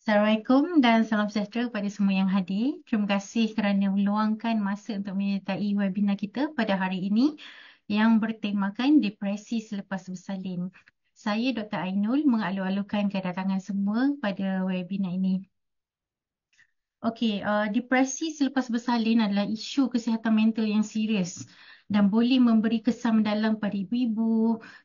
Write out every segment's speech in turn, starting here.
Assalamualaikum dan salam sejahtera kepada semua yang hadir. Terima kasih kerana meluangkan masa untuk menyertai webinar kita pada hari ini yang bertemakan depresi selepas bersalin. Saya Dr. Ainul mengalu-alukan kedatangan semua pada webinar ini. Okey, uh, depresi selepas bersalin adalah isu kesihatan mental yang serius dan boleh memberi kesan mendalam pada ibu-ibu,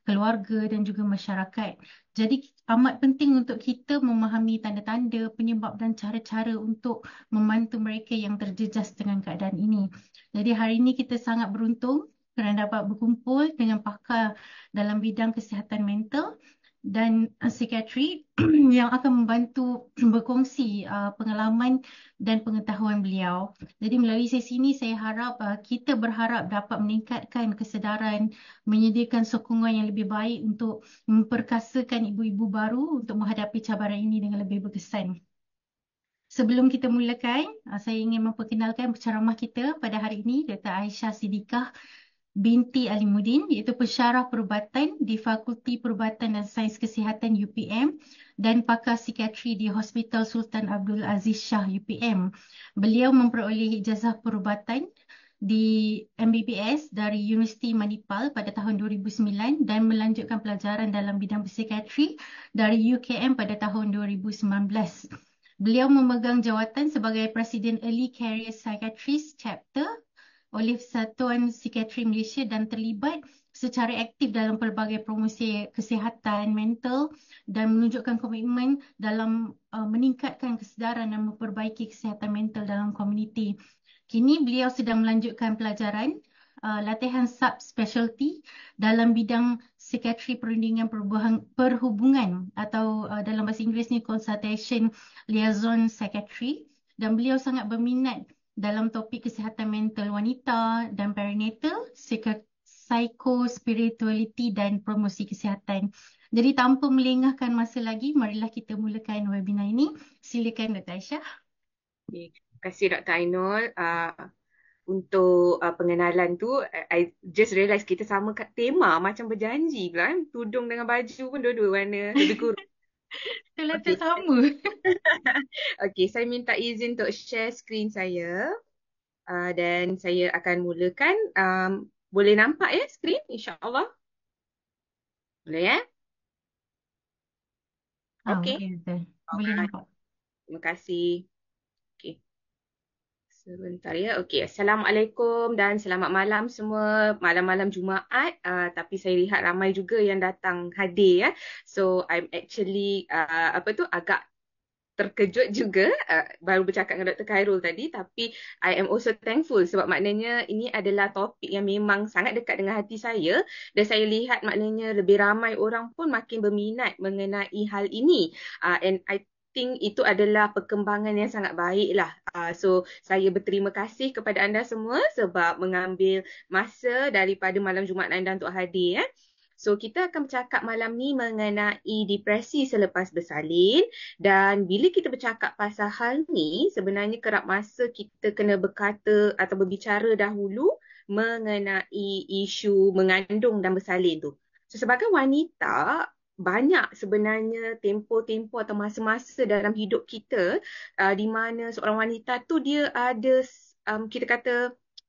keluarga dan juga masyarakat. Jadi amat penting untuk kita memahami tanda-tanda, penyebab dan cara-cara untuk membantu mereka yang terjejas dengan keadaan ini. Jadi hari ini kita sangat beruntung kerana dapat berkumpul dengan pakar dalam bidang kesihatan mental dan uh, sekretari yang akan membantu berkongsi uh, pengalaman dan pengetahuan beliau. Jadi melalui sesi ini saya harap uh, kita berharap dapat meningkatkan kesedaran, menyediakan sokongan yang lebih baik untuk memperkasakan ibu-ibu baru untuk menghadapi cabaran ini dengan lebih berkesan. Sebelum kita mulakan, uh, saya ingin memperkenalkan penceramah kita pada hari ini, Dr. Aisyah Siddiqah binti Ali Mudin, iaitu pensyarah perubatan di Fakulti Perubatan dan Sains Kesihatan UPM dan pakar psikiatri di Hospital Sultan Abdul Aziz Shah UPM. Beliau memperoleh ijazah perubatan di MBBS dari Universiti Manipal pada tahun 2009 dan melanjutkan pelajaran dalam bidang psikiatri dari UKM pada tahun 2019. Beliau memegang jawatan sebagai Presiden Early Career Psychiatrist Chapter oleh Satuan Psikiatri Malaysia dan terlibat secara aktif dalam pelbagai promosi kesihatan mental dan menunjukkan komitmen dalam uh, meningkatkan kesedaran dan memperbaiki kesihatan mental dalam komuniti. Kini beliau sedang melanjutkan pelajaran uh, latihan sub-specialty dalam bidang Secretary Perundingan Perhubungan atau uh, dalam bahasa Inggeris ni Consultation Liaison Secretary dan beliau sangat berminat dalam topik kesihatan mental wanita dan perinatal, psikospirituality dan promosi kesihatan. Jadi tanpa melengahkan masa lagi, marilah kita mulakan webinar ini. Silakan Natasha. Okay. Terima kasih Dr. Ainul. Uh, untuk uh, pengenalan tu, I, just realise kita sama kat tema macam berjanji pula. Kan? Tudung dengan baju pun dua-dua warna lebih kurang. Saya rasa okay. sama. okay, saya minta izin untuk share screen saya. Uh, dan saya akan mulakan. Um, boleh nampak ya screen? InsyaAllah. Boleh ya? Oh, ah, okay. okay. Boleh nampak. Terima kasih. Sebentar ya. Okey. Assalamualaikum dan selamat malam semua. Malam-malam Jumaat. Uh, tapi saya lihat ramai juga yang datang hadir ya. So I'm actually uh, apa tu agak terkejut juga uh, baru bercakap dengan Dr. Khairul tadi tapi I am also thankful sebab maknanya ini adalah topik yang memang sangat dekat dengan hati saya dan saya lihat maknanya lebih ramai orang pun makin berminat mengenai hal ini uh, and I think itu adalah perkembangan yang sangat baik lah. Uh, so saya berterima kasih kepada anda semua sebab mengambil masa daripada malam Jumaat anda untuk hadir. Eh. So kita akan bercakap malam ni mengenai depresi selepas bersalin dan bila kita bercakap pasal hal ni sebenarnya kerap masa kita kena berkata atau berbicara dahulu mengenai isu mengandung dan bersalin tu. So sebagai wanita banyak sebenarnya tempoh-tempoh atau masa-masa dalam hidup kita uh, di mana seorang wanita tu dia ada um, kita kata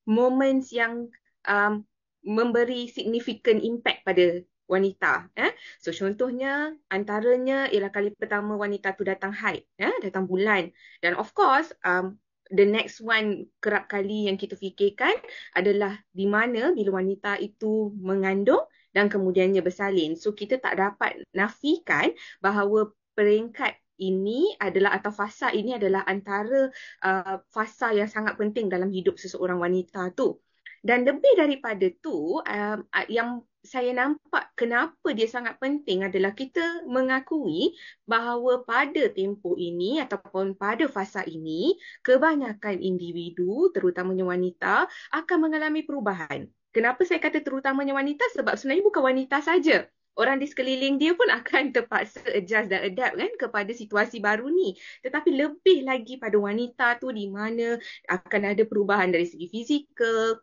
moments yang um, memberi significant impact pada wanita eh so contohnya antaranya ialah kali pertama wanita tu datang haid eh datang bulan dan of course um, the next one kerap kali yang kita fikirkan adalah di mana bila wanita itu mengandung dan kemudiannya bersalin. So kita tak dapat nafikan bahawa peringkat ini adalah atau fasa ini adalah antara uh, fasa yang sangat penting dalam hidup seseorang wanita tu. Dan lebih daripada tu uh, yang saya nampak kenapa dia sangat penting adalah kita mengakui bahawa pada tempoh ini ataupun pada fasa ini kebanyakan individu terutamanya wanita akan mengalami perubahan Kenapa saya kata terutamanya wanita? Sebab sebenarnya bukan wanita saja. Orang di sekeliling dia pun akan terpaksa adjust dan adapt kan kepada situasi baru ni. Tetapi lebih lagi pada wanita tu di mana akan ada perubahan dari segi fizikal,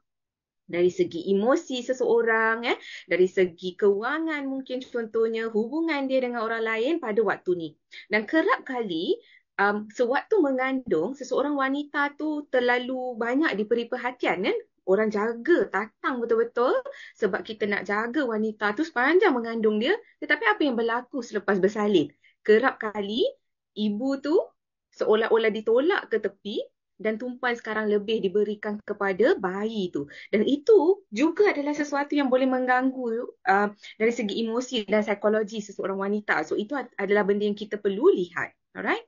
dari segi emosi seseorang, eh, dari segi kewangan mungkin contohnya hubungan dia dengan orang lain pada waktu ni. Dan kerap kali um, sewaktu mengandung seseorang wanita tu terlalu banyak diberi perhatian kan eh, orang jaga tatang betul-betul sebab kita nak jaga wanita tu sepanjang mengandung dia tetapi apa yang berlaku selepas bersalin kerap kali ibu tu seolah-olah ditolak ke tepi dan tumpuan sekarang lebih diberikan kepada bayi tu dan itu juga adalah sesuatu yang boleh mengganggu uh, dari segi emosi dan psikologi seseorang wanita so itu adalah benda yang kita perlu lihat alright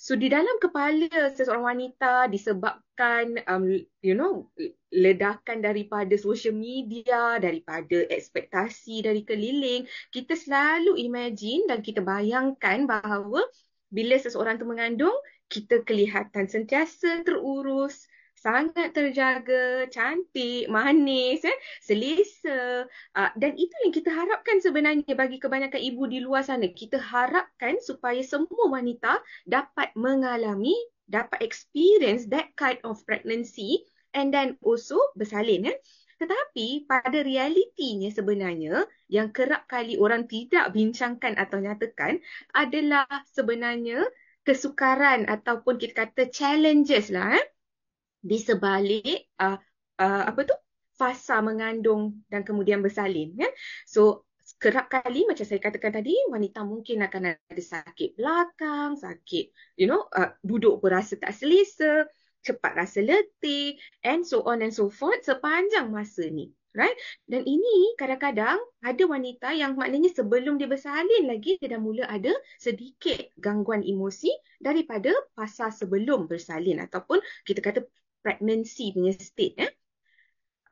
So di dalam kepala seseorang wanita disebabkan um, you know ledakan daripada social media, daripada ekspektasi dari keliling, kita selalu imagine dan kita bayangkan bahawa bila seseorang tu mengandung, kita kelihatan sentiasa terurus, sangat terjaga, cantik, manis, eh? selesa. Uh, dan itu yang kita harapkan sebenarnya bagi kebanyakan ibu di luar sana. Kita harapkan supaya semua wanita dapat mengalami, dapat experience that kind of pregnancy and then also bersalin. Eh? Tetapi pada realitinya sebenarnya yang kerap kali orang tidak bincangkan atau nyatakan adalah sebenarnya kesukaran ataupun kita kata challenges lah. Eh? di sebalik uh, ah, uh, ah, apa tu fasa mengandung dan kemudian bersalin kan so kerap kali macam saya katakan tadi wanita mungkin akan ada sakit belakang sakit you know uh, duduk berasa tak selesa cepat rasa letih and so on and so forth sepanjang masa ni right dan ini kadang-kadang ada wanita yang maknanya sebelum dia bersalin lagi dia dah mula ada sedikit gangguan emosi daripada fasa sebelum bersalin ataupun kita kata pregnancy punya state eh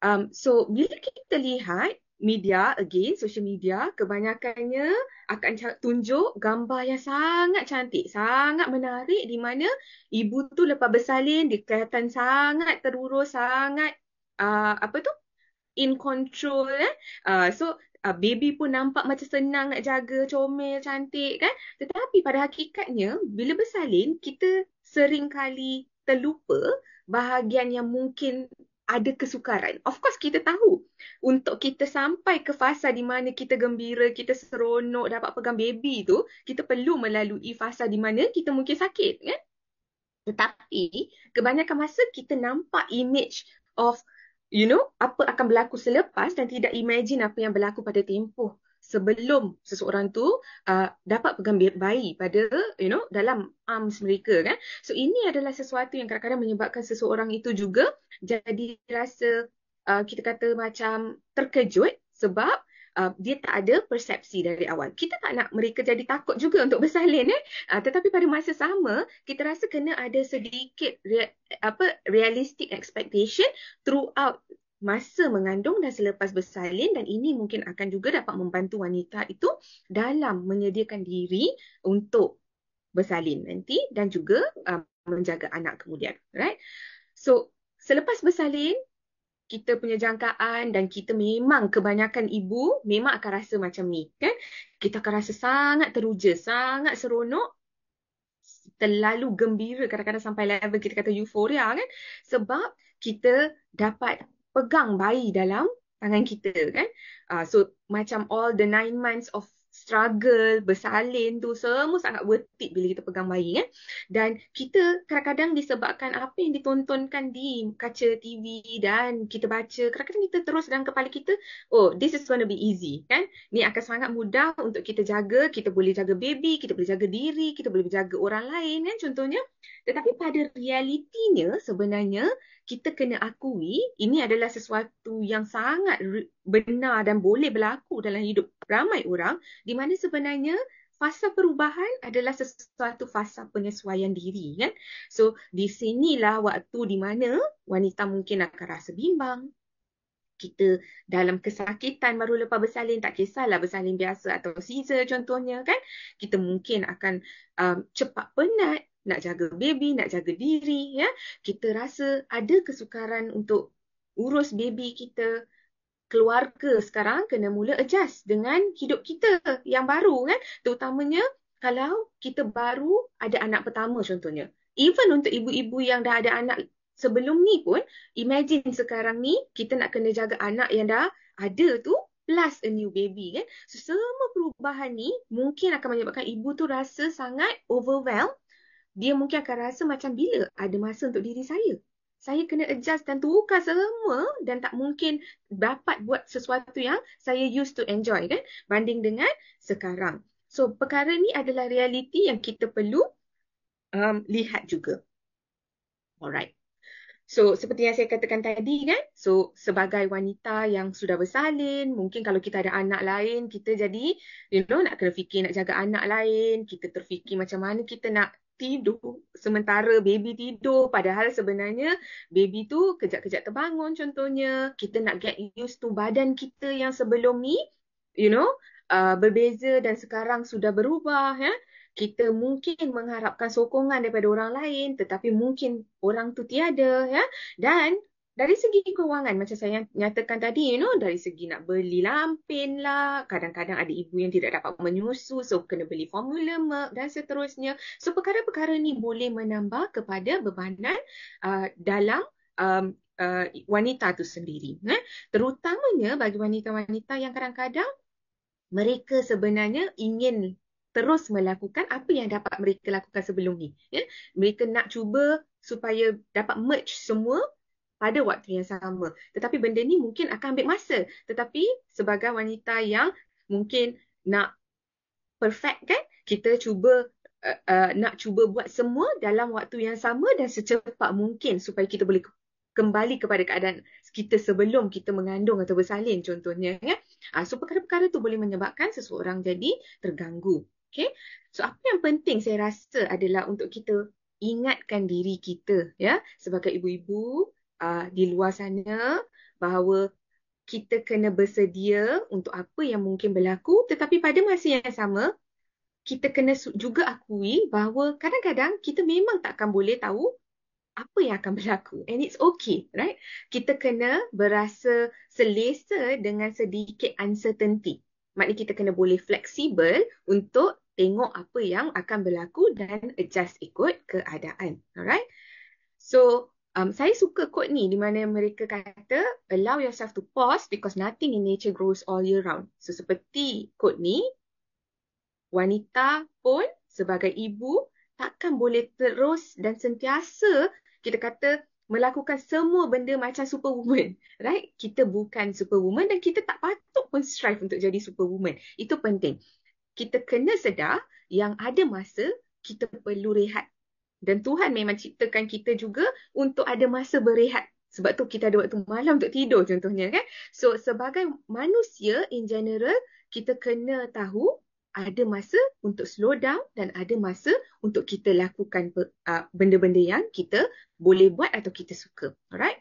um so bila kita lihat media again social media kebanyakannya akan tunjuk gambar yang sangat cantik sangat menarik di mana ibu tu lepas bersalin dia kelihatan sangat terurus sangat uh, apa tu in control eh uh, so Uh, baby pun nampak macam senang nak jaga, comel, cantik kan. Tetapi pada hakikatnya, bila bersalin, kita Sering kali terlupa bahagian yang mungkin ada kesukaran. Of course kita tahu untuk kita sampai ke fasa di mana kita gembira, kita seronok dapat pegang baby tu, kita perlu melalui fasa di mana kita mungkin sakit. Kan? Tetapi kebanyakan masa kita nampak image of you know apa akan berlaku selepas dan tidak imagine apa yang berlaku pada tempoh sebelum seseorang tu uh, dapat pegang bayi pada you know dalam arms mereka kan so ini adalah sesuatu yang kadang-kadang menyebabkan seseorang itu juga jadi rasa uh, kita kata macam terkejut sebab Uh, dia tak ada persepsi dari awal. Kita tak nak mereka jadi takut juga untuk bersalin eh. Uh, tetapi pada masa sama, kita rasa kena ada sedikit rea- apa realistic expectation throughout masa mengandung dan selepas bersalin dan ini mungkin akan juga dapat membantu wanita itu dalam menyediakan diri untuk bersalin nanti dan juga um, menjaga anak kemudian right so selepas bersalin kita punya jangkaan dan kita memang kebanyakan ibu memang akan rasa macam ni kan kita akan rasa sangat teruja sangat seronok terlalu gembira kadang-kadang sampai level kita kata euforia kan sebab kita dapat pegang bayi dalam tangan kita kan uh, so macam all the nine months of struggle, bersalin tu semua sangat worth it bila kita pegang bayi kan. Dan kita kadang-kadang disebabkan apa yang ditontonkan di kaca TV dan kita baca, kadang-kadang kita terus dalam kepala kita, oh this is gonna be easy kan. Ni akan sangat mudah untuk kita jaga, kita boleh jaga baby, kita boleh jaga diri, kita boleh jaga orang lain kan contohnya. Tetapi pada realitinya sebenarnya kita kena akui ini adalah sesuatu yang sangat benar dan boleh berlaku dalam hidup ramai orang di mana sebenarnya fasa perubahan adalah sesuatu fasa penyesuaian diri kan so di sinilah waktu di mana wanita mungkin akan rasa bimbang kita dalam kesakitan baru lepas bersalin tak kisahlah bersalin biasa atau caesar contohnya kan kita mungkin akan um, cepat penat nak jaga baby nak jaga diri ya kita rasa ada kesukaran untuk urus baby kita keluarga sekarang kena mula adjust dengan hidup kita yang baru kan terutamanya kalau kita baru ada anak pertama contohnya even untuk ibu-ibu yang dah ada anak sebelum ni pun imagine sekarang ni kita nak kena jaga anak yang dah ada tu plus a new baby kan so, semua perubahan ni mungkin akan menyebabkan ibu tu rasa sangat overwhelmed dia mungkin akan rasa macam bila ada masa untuk diri saya saya kena adjust dan tukar semua dan tak mungkin dapat buat sesuatu yang saya used to enjoy kan banding dengan sekarang. So perkara ni adalah realiti yang kita perlu um, lihat juga. Alright. So seperti yang saya katakan tadi kan, so sebagai wanita yang sudah bersalin, mungkin kalau kita ada anak lain, kita jadi you know nak kena fikir nak jaga anak lain, kita terfikir macam mana kita nak tidur sementara baby tidur padahal sebenarnya baby tu kejap-kejap terbangun contohnya kita nak get used to badan kita yang sebelum ni you know uh, berbeza dan sekarang sudah berubah ya kita mungkin mengharapkan sokongan daripada orang lain tetapi mungkin orang tu tiada ya dan dari segi kewangan macam saya nyatakan tadi you know dari segi nak beli lampin lah kadang-kadang ada ibu yang tidak dapat menyusu so kena beli formula milk dan seterusnya so perkara-perkara ni boleh menambah kepada bebanan uh, dalam um, uh, wanita tu sendiri eh? terutamanya bagi wanita-wanita yang kadang-kadang mereka sebenarnya ingin terus melakukan apa yang dapat mereka lakukan sebelum ni ya? mereka nak cuba supaya dapat merge semua pada waktu yang sama. Tetapi benda ni mungkin akan ambil masa. Tetapi sebagai wanita yang mungkin nak perfect kan, kita cuba uh, uh, nak cuba buat semua dalam waktu yang sama dan secepat mungkin supaya kita boleh kembali kepada keadaan kita sebelum kita mengandung atau bersalin contohnya ya. Ah so perkara-perkara tu boleh menyebabkan seseorang jadi terganggu. Okay. So apa yang penting saya rasa adalah untuk kita ingatkan diri kita ya sebagai ibu-ibu uh, di luar sana bahawa kita kena bersedia untuk apa yang mungkin berlaku tetapi pada masa yang sama kita kena juga akui bahawa kadang-kadang kita memang takkan boleh tahu apa yang akan berlaku and it's okay right kita kena berasa selesa dengan sedikit uncertainty maknanya kita kena boleh fleksibel untuk tengok apa yang akan berlaku dan adjust ikut keadaan alright so um, saya suka quote ni di mana mereka kata allow yourself to pause because nothing in nature grows all year round. So seperti quote ni, wanita pun sebagai ibu takkan boleh terus dan sentiasa kita kata melakukan semua benda macam superwoman. Right? Kita bukan superwoman dan kita tak patut pun strive untuk jadi superwoman. Itu penting. Kita kena sedar yang ada masa kita perlu rehat dan Tuhan memang ciptakan kita juga untuk ada masa berehat. Sebab tu kita ada waktu malam untuk tidur contohnya kan. So sebagai manusia in general, kita kena tahu ada masa untuk slow down dan ada masa untuk kita lakukan benda-benda yang kita boleh buat atau kita suka. Alright?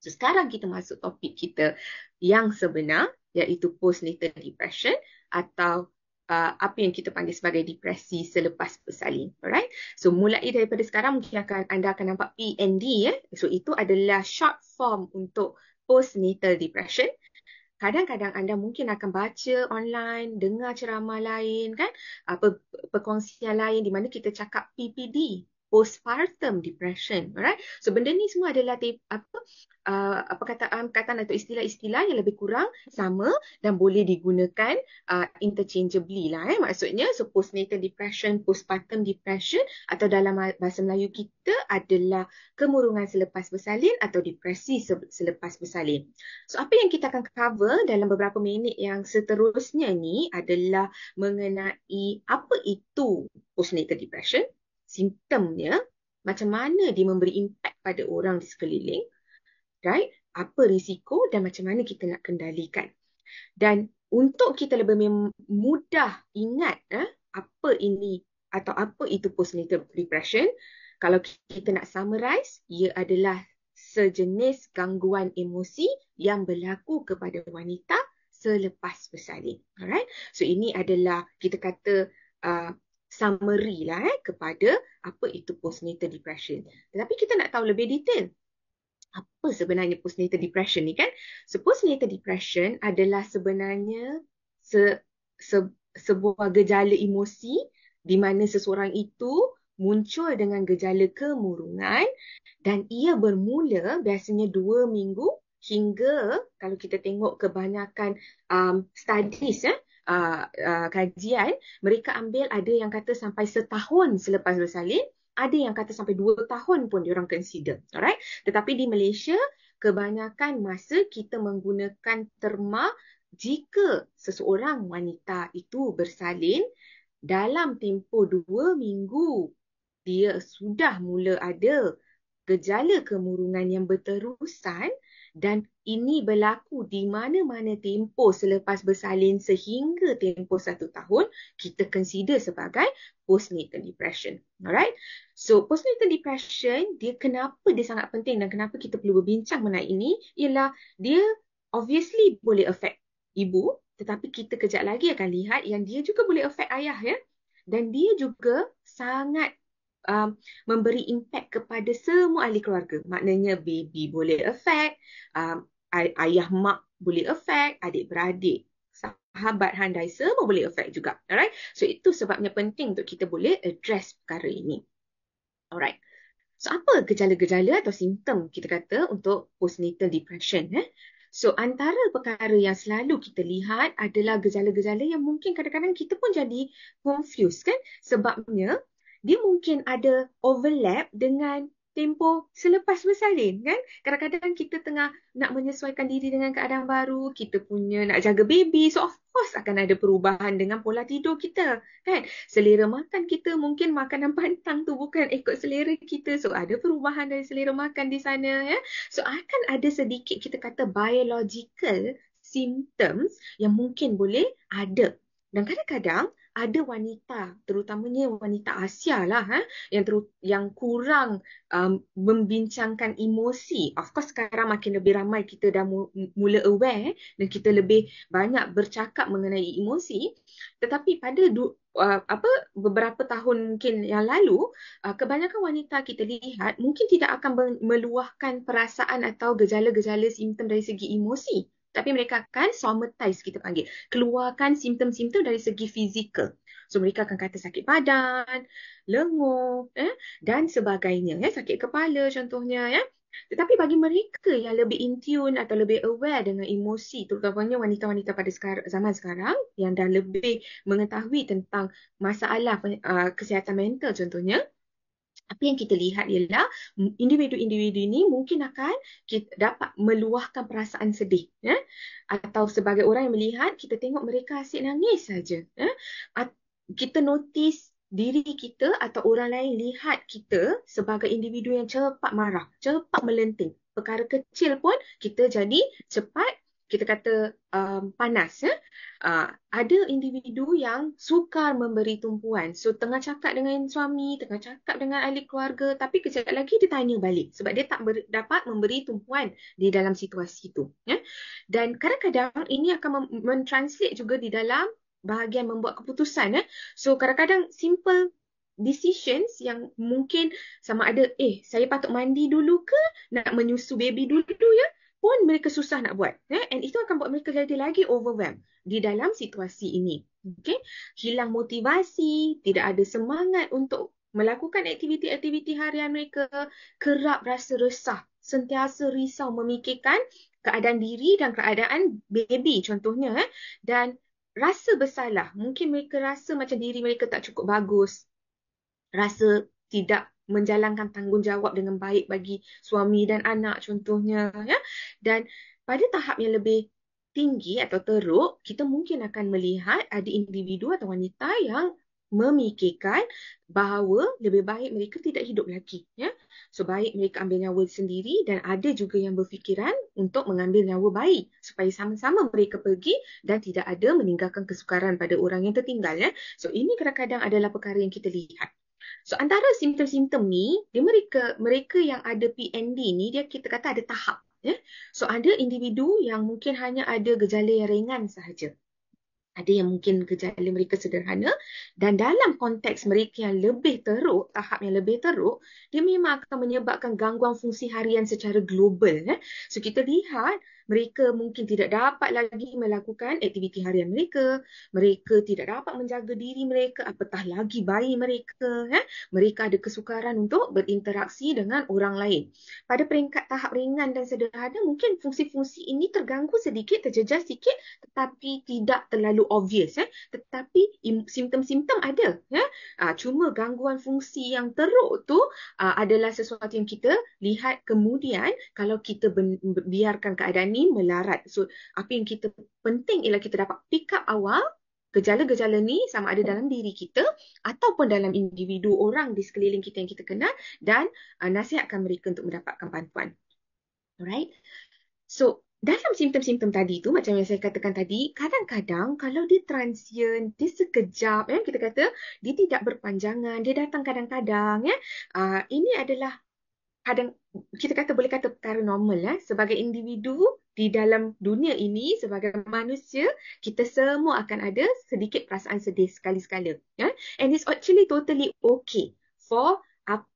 So sekarang kita masuk topik kita yang sebenar iaitu postnatal depression atau uh, apa yang kita panggil sebagai depresi selepas bersalin. Alright? So mulai daripada sekarang mungkin akan anda akan nampak PND ya. Yeah? So itu adalah short form untuk postnatal depression. Kadang-kadang anda mungkin akan baca online, dengar ceramah lain kan, apa uh, perkongsian lain di mana kita cakap PPD, postpartum depression alright so benda ni semua adalah te- apa uh, apa kataan kataan atau istilah-istilah yang lebih kurang sama dan boleh digunakan uh, interchangeably lah eh maksudnya so postnatal depression postpartum depression atau dalam bahasa Melayu kita adalah kemurungan selepas bersalin atau depresi se- selepas bersalin so apa yang kita akan cover dalam beberapa minit yang seterusnya ni adalah mengenai apa itu postnatal depression simptomnya, macam mana dia memberi impact pada orang di sekeliling, right? Apa risiko dan macam mana kita nak kendalikan. Dan untuk kita lebih mudah ingat eh, apa ini atau apa itu postnatal depression, kalau kita nak summarize, ia adalah sejenis gangguan emosi yang berlaku kepada wanita selepas bersalin. Alright? So ini adalah kita kata uh, summary lah eh, kepada apa itu postnatal depression. Tetapi kita nak tahu lebih detail. Apa sebenarnya postnatal depression ni kan? So postnatal depression adalah sebenarnya se, se, sebuah gejala emosi di mana seseorang itu muncul dengan gejala kemurungan dan ia bermula biasanya dua minggu hingga kalau kita tengok kebanyakan um, studies eh, uh, uh, kajian, mereka ambil ada yang kata sampai setahun selepas bersalin, ada yang kata sampai dua tahun pun diorang consider. Alright? Tetapi di Malaysia, kebanyakan masa kita menggunakan terma jika seseorang wanita itu bersalin dalam tempoh dua minggu dia sudah mula ada gejala kemurungan yang berterusan, dan ini berlaku di mana-mana tempoh selepas bersalin sehingga tempoh satu tahun, kita consider sebagai postnatal depression. Alright? So, postnatal depression, dia kenapa dia sangat penting dan kenapa kita perlu berbincang mengenai ini ialah dia obviously boleh affect ibu tetapi kita kejap lagi akan lihat yang dia juga boleh affect ayah ya. Dan dia juga sangat um, memberi impak kepada semua ahli keluarga. Maknanya baby boleh affect, um, ayah mak boleh affect, adik-beradik, sahabat handai semua boleh affect juga. Alright? So itu sebabnya penting untuk kita boleh address perkara ini. Alright. So apa gejala-gejala atau simptom kita kata untuk postnatal depression? Eh? So antara perkara yang selalu kita lihat adalah gejala-gejala yang mungkin kadang-kadang kita pun jadi confused kan? Sebabnya dia mungkin ada overlap dengan tempo selepas bersalin kan kadang-kadang kita tengah nak menyesuaikan diri dengan keadaan baru kita punya nak jaga baby so of course akan ada perubahan dengan pola tidur kita kan selera makan kita mungkin makanan pantang tu bukan ikut selera kita so ada perubahan dari selera makan di sana ya so akan ada sedikit kita kata biological symptoms yang mungkin boleh ada dan kadang-kadang ada wanita terutamanya wanita Asia lah ha, yang teru- yang kurang um, membincangkan emosi of course sekarang makin lebih ramai kita dah mula aware eh, dan kita lebih banyak bercakap mengenai emosi tetapi pada Uh, apa beberapa tahun mungkin yang lalu uh, kebanyakan wanita kita lihat mungkin tidak akan meluahkan perasaan atau gejala-gejala simptom dari segi emosi tapi mereka akan somatize kita panggil keluarkan simptom-simptom dari segi fizikal so mereka akan kata sakit badan lenguh eh dan sebagainya eh, sakit kepala contohnya ya eh. tetapi bagi mereka yang lebih in tune atau lebih aware dengan emosi terutamanya wanita-wanita pada sekarang, zaman sekarang yang dah lebih mengetahui tentang masalah uh, kesihatan mental contohnya tapi yang kita lihat ialah individu-individu ini mungkin akan kita dapat meluahkan perasaan sedih ya atau sebagai orang yang melihat kita tengok mereka asyik nangis saja ya kita notice diri kita atau orang lain lihat kita sebagai individu yang cepat marah cepat melenting perkara kecil pun kita jadi cepat kita kata um, panas ya. Uh, ada individu yang sukar memberi tumpuan. So tengah cakap dengan suami, tengah cakap dengan ahli keluarga tapi kejap lagi dia tanya balik sebab dia tak ber, dapat memberi tumpuan di dalam situasi itu ya. Dan kadang-kadang ini akan mentranslate juga di dalam bahagian membuat keputusan ya. So kadang-kadang simple decisions yang mungkin sama ada eh saya patut mandi dulu ke nak menyusu baby dulu ya pun mereka susah nak buat. Eh? And itu akan buat mereka jadi lagi overwhelmed di dalam situasi ini. Okay? Hilang motivasi, tidak ada semangat untuk melakukan aktiviti-aktiviti harian mereka, kerap rasa resah, sentiasa risau memikirkan keadaan diri dan keadaan baby contohnya. Eh? Dan rasa bersalah, mungkin mereka rasa macam diri mereka tak cukup bagus, rasa tidak menjalankan tanggungjawab dengan baik bagi suami dan anak contohnya ya dan pada tahap yang lebih tinggi atau teruk kita mungkin akan melihat ada individu atau wanita yang memikirkan bahawa lebih baik mereka tidak hidup lagi ya so mereka ambil nyawa sendiri dan ada juga yang berfikiran untuk mengambil nyawa bayi supaya sama-sama mereka pergi dan tidak ada meninggalkan kesukaran pada orang yang tertinggal ya so ini kadang-kadang adalah perkara yang kita lihat So antara simptom-simptom ni, dia mereka mereka yang ada PND ni dia kita kata ada tahap. Yeah? So ada individu yang mungkin hanya ada gejala yang ringan sahaja. Ada yang mungkin gejala mereka sederhana dan dalam konteks mereka yang lebih teruk, tahap yang lebih teruk, dia memang akan menyebabkan gangguan fungsi harian secara global. Yeah? So kita lihat mereka mungkin tidak dapat lagi melakukan aktiviti harian mereka mereka tidak dapat menjaga diri mereka apatah lagi bayi mereka ya mereka ada kesukaran untuk berinteraksi dengan orang lain pada peringkat tahap ringan dan sederhana mungkin fungsi-fungsi ini terganggu sedikit terjejas sedikit tetapi tidak terlalu obvious ya tetapi simptom-simptom ada ya ah, cuma gangguan fungsi yang teruk tu ah, adalah sesuatu yang kita lihat kemudian kalau kita biarkan keadaan ni melarat. So apa yang kita penting ialah kita dapat pick up awal gejala-gejala ni sama ada dalam diri kita ataupun dalam individu orang di sekeliling kita yang kita kenal dan uh, nasihatkan mereka untuk mendapatkan bantuan. Alright? So dalam simptom-simptom tadi tu macam yang saya katakan tadi, kadang-kadang kalau dia transient, dia sekejap, ya, kita kata dia tidak berpanjangan, dia datang kadang-kadang, ya, uh, ini adalah kadang kita kata boleh kata perkara normal ya eh, sebagai individu di dalam dunia ini sebagai manusia kita semua akan ada sedikit perasaan sedih sekali-sekala ya yeah? and it's actually totally okay for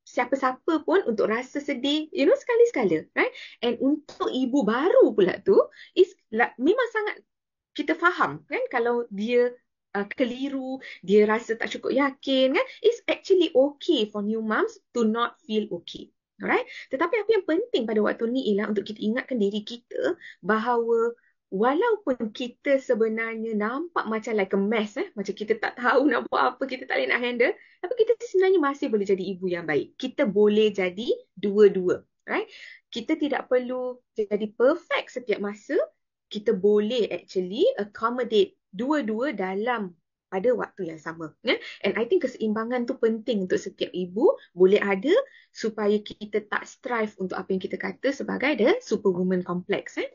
siapa-siapa pun untuk rasa sedih you know sekali-sekala right and untuk ibu baru pula tu is like, memang sangat kita faham kan kalau dia uh, keliru dia rasa tak cukup yakin kan it's actually okay for new moms to not feel okay Alright? Tetapi apa yang penting pada waktu ni ialah untuk kita ingatkan diri kita bahawa walaupun kita sebenarnya nampak macam like a mess eh, macam kita tak tahu nak buat apa, kita tak boleh nak handle, tapi kita sebenarnya masih boleh jadi ibu yang baik. Kita boleh jadi dua-dua. Right? Kita tidak perlu jadi perfect setiap masa. Kita boleh actually accommodate dua-dua dalam pada waktu yang sama. Ya? Hmm. And I think keseimbangan tu penting untuk setiap ibu boleh ada supaya kita tak strive untuk apa yang kita kata sebagai the superwoman complex. Eh?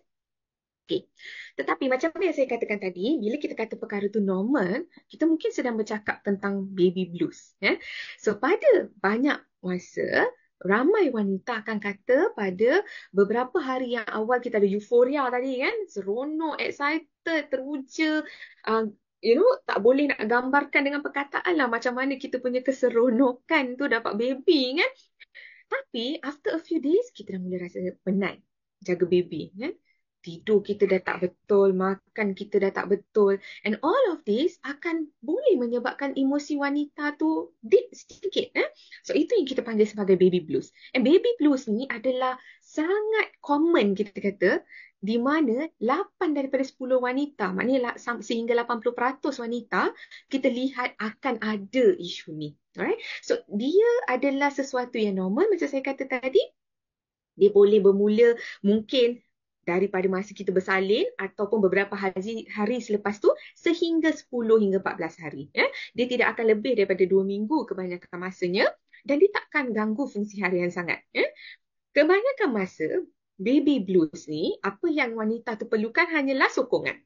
Okay. Tetapi macam yang saya katakan tadi, bila kita kata perkara tu normal, kita mungkin sedang bercakap tentang baby blues. Ya? So pada banyak masa, ramai wanita akan kata pada beberapa hari yang awal kita ada euforia tadi kan, seronok, excited, teruja, uh, you know, tak boleh nak gambarkan dengan perkataan lah macam mana kita punya keseronokan tu dapat baby kan. Tapi after a few days, kita dah mula rasa penat jaga baby kan. Tidur kita dah tak betul, makan kita dah tak betul. And all of this akan boleh menyebabkan emosi wanita tu deep sedikit. Eh? So itu yang kita panggil sebagai baby blues. And baby blues ni adalah sangat common kita kata di mana 8 daripada 10 wanita, maknanya sehingga 80% wanita, kita lihat akan ada isu ni. Alright? So, dia adalah sesuatu yang normal macam saya kata tadi. Dia boleh bermula mungkin daripada masa kita bersalin ataupun beberapa hari, hari selepas tu sehingga 10 hingga 14 hari. Ya? Dia tidak akan lebih daripada 2 minggu kebanyakan masanya dan dia takkan ganggu fungsi harian sangat. Ya? Kebanyakan masa, baby blues ni, apa yang wanita tu perlukan hanyalah sokongan.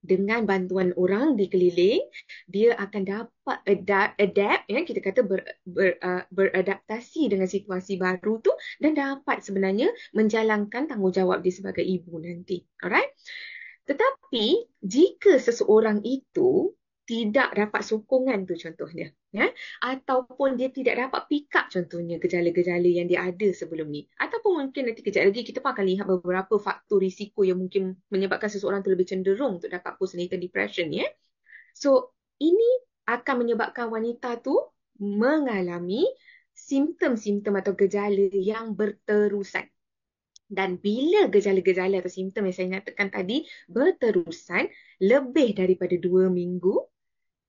Dengan bantuan orang di keliling, dia akan dapat adapt, adapt ya, kita kata ber, ber, uh, beradaptasi dengan situasi baru tu dan dapat sebenarnya menjalankan tanggungjawab dia sebagai ibu nanti. Alright? Tetapi jika seseorang itu tidak dapat sokongan tu contohnya, ya ataupun dia tidak dapat pick up contohnya gejala-gejala yang dia ada sebelum ni ataupun mungkin nanti kejap lagi kita pun akan lihat beberapa faktor risiko yang mungkin menyebabkan seseorang tu lebih cenderung untuk dapat postnatal depression ya so ini akan menyebabkan wanita tu mengalami simptom-simptom atau gejala yang berterusan dan bila gejala-gejala atau simptom yang saya nyatakan tadi berterusan lebih daripada 2 minggu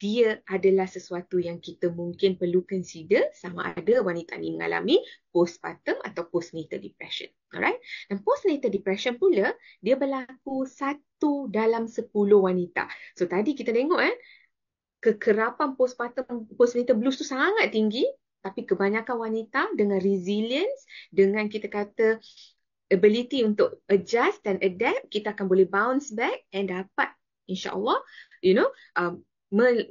dia adalah sesuatu yang kita mungkin perlu consider sama ada wanita ni mengalami postpartum atau postnatal depression. Alright? Dan postnatal depression pula, dia berlaku satu dalam sepuluh wanita. So tadi kita tengok eh, kekerapan postpartum, postnatal blues tu sangat tinggi. Tapi kebanyakan wanita dengan resilience, dengan kita kata ability untuk adjust dan adapt, kita akan boleh bounce back and dapat insyaAllah, you know, um,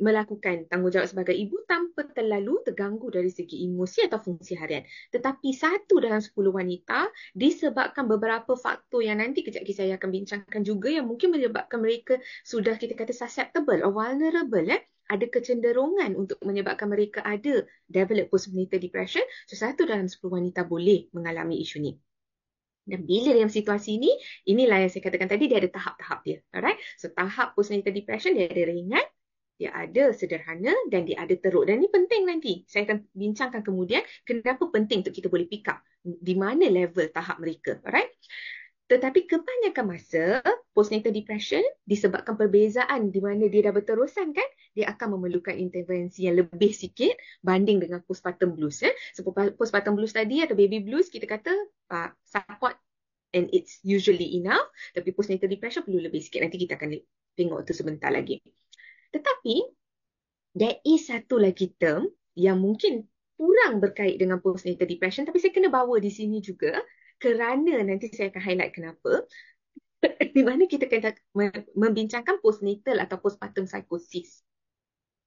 melakukan tanggungjawab sebagai ibu tanpa terlalu terganggu dari segi emosi atau fungsi harian. Tetapi satu dalam sepuluh wanita disebabkan beberapa faktor yang nanti kejap kisah saya akan bincangkan juga yang mungkin menyebabkan mereka sudah kita kata susceptible or vulnerable. Eh? Ada kecenderungan untuk menyebabkan mereka ada develop postnatal depression. So satu dalam sepuluh wanita boleh mengalami isu ni. Dan bila dalam situasi ini, inilah yang saya katakan tadi, dia ada tahap-tahap dia. Alright? So, tahap post postnatal depression, dia ada ringan, dia ada sederhana dan dia ada teruk. Dan ini penting nanti. Saya akan bincangkan kemudian kenapa penting untuk kita boleh pick up di mana level tahap mereka. Alright? Tetapi kebanyakan masa, postnatal depression disebabkan perbezaan di mana dia dah berterusan kan, dia akan memerlukan intervensi yang lebih sikit banding dengan postpartum blues. Ya. Sebab postpartum blues tadi atau baby blues, kita kata uh, support and it's usually enough. Tapi postnatal depression perlu lebih sikit. Nanti kita akan tengok tu sebentar lagi. Tetapi, there is satu lagi term yang mungkin kurang berkait dengan postnatal depression tapi saya kena bawa di sini juga kerana nanti saya akan highlight kenapa di mana kita kena membincangkan postnatal atau postpartum psychosis.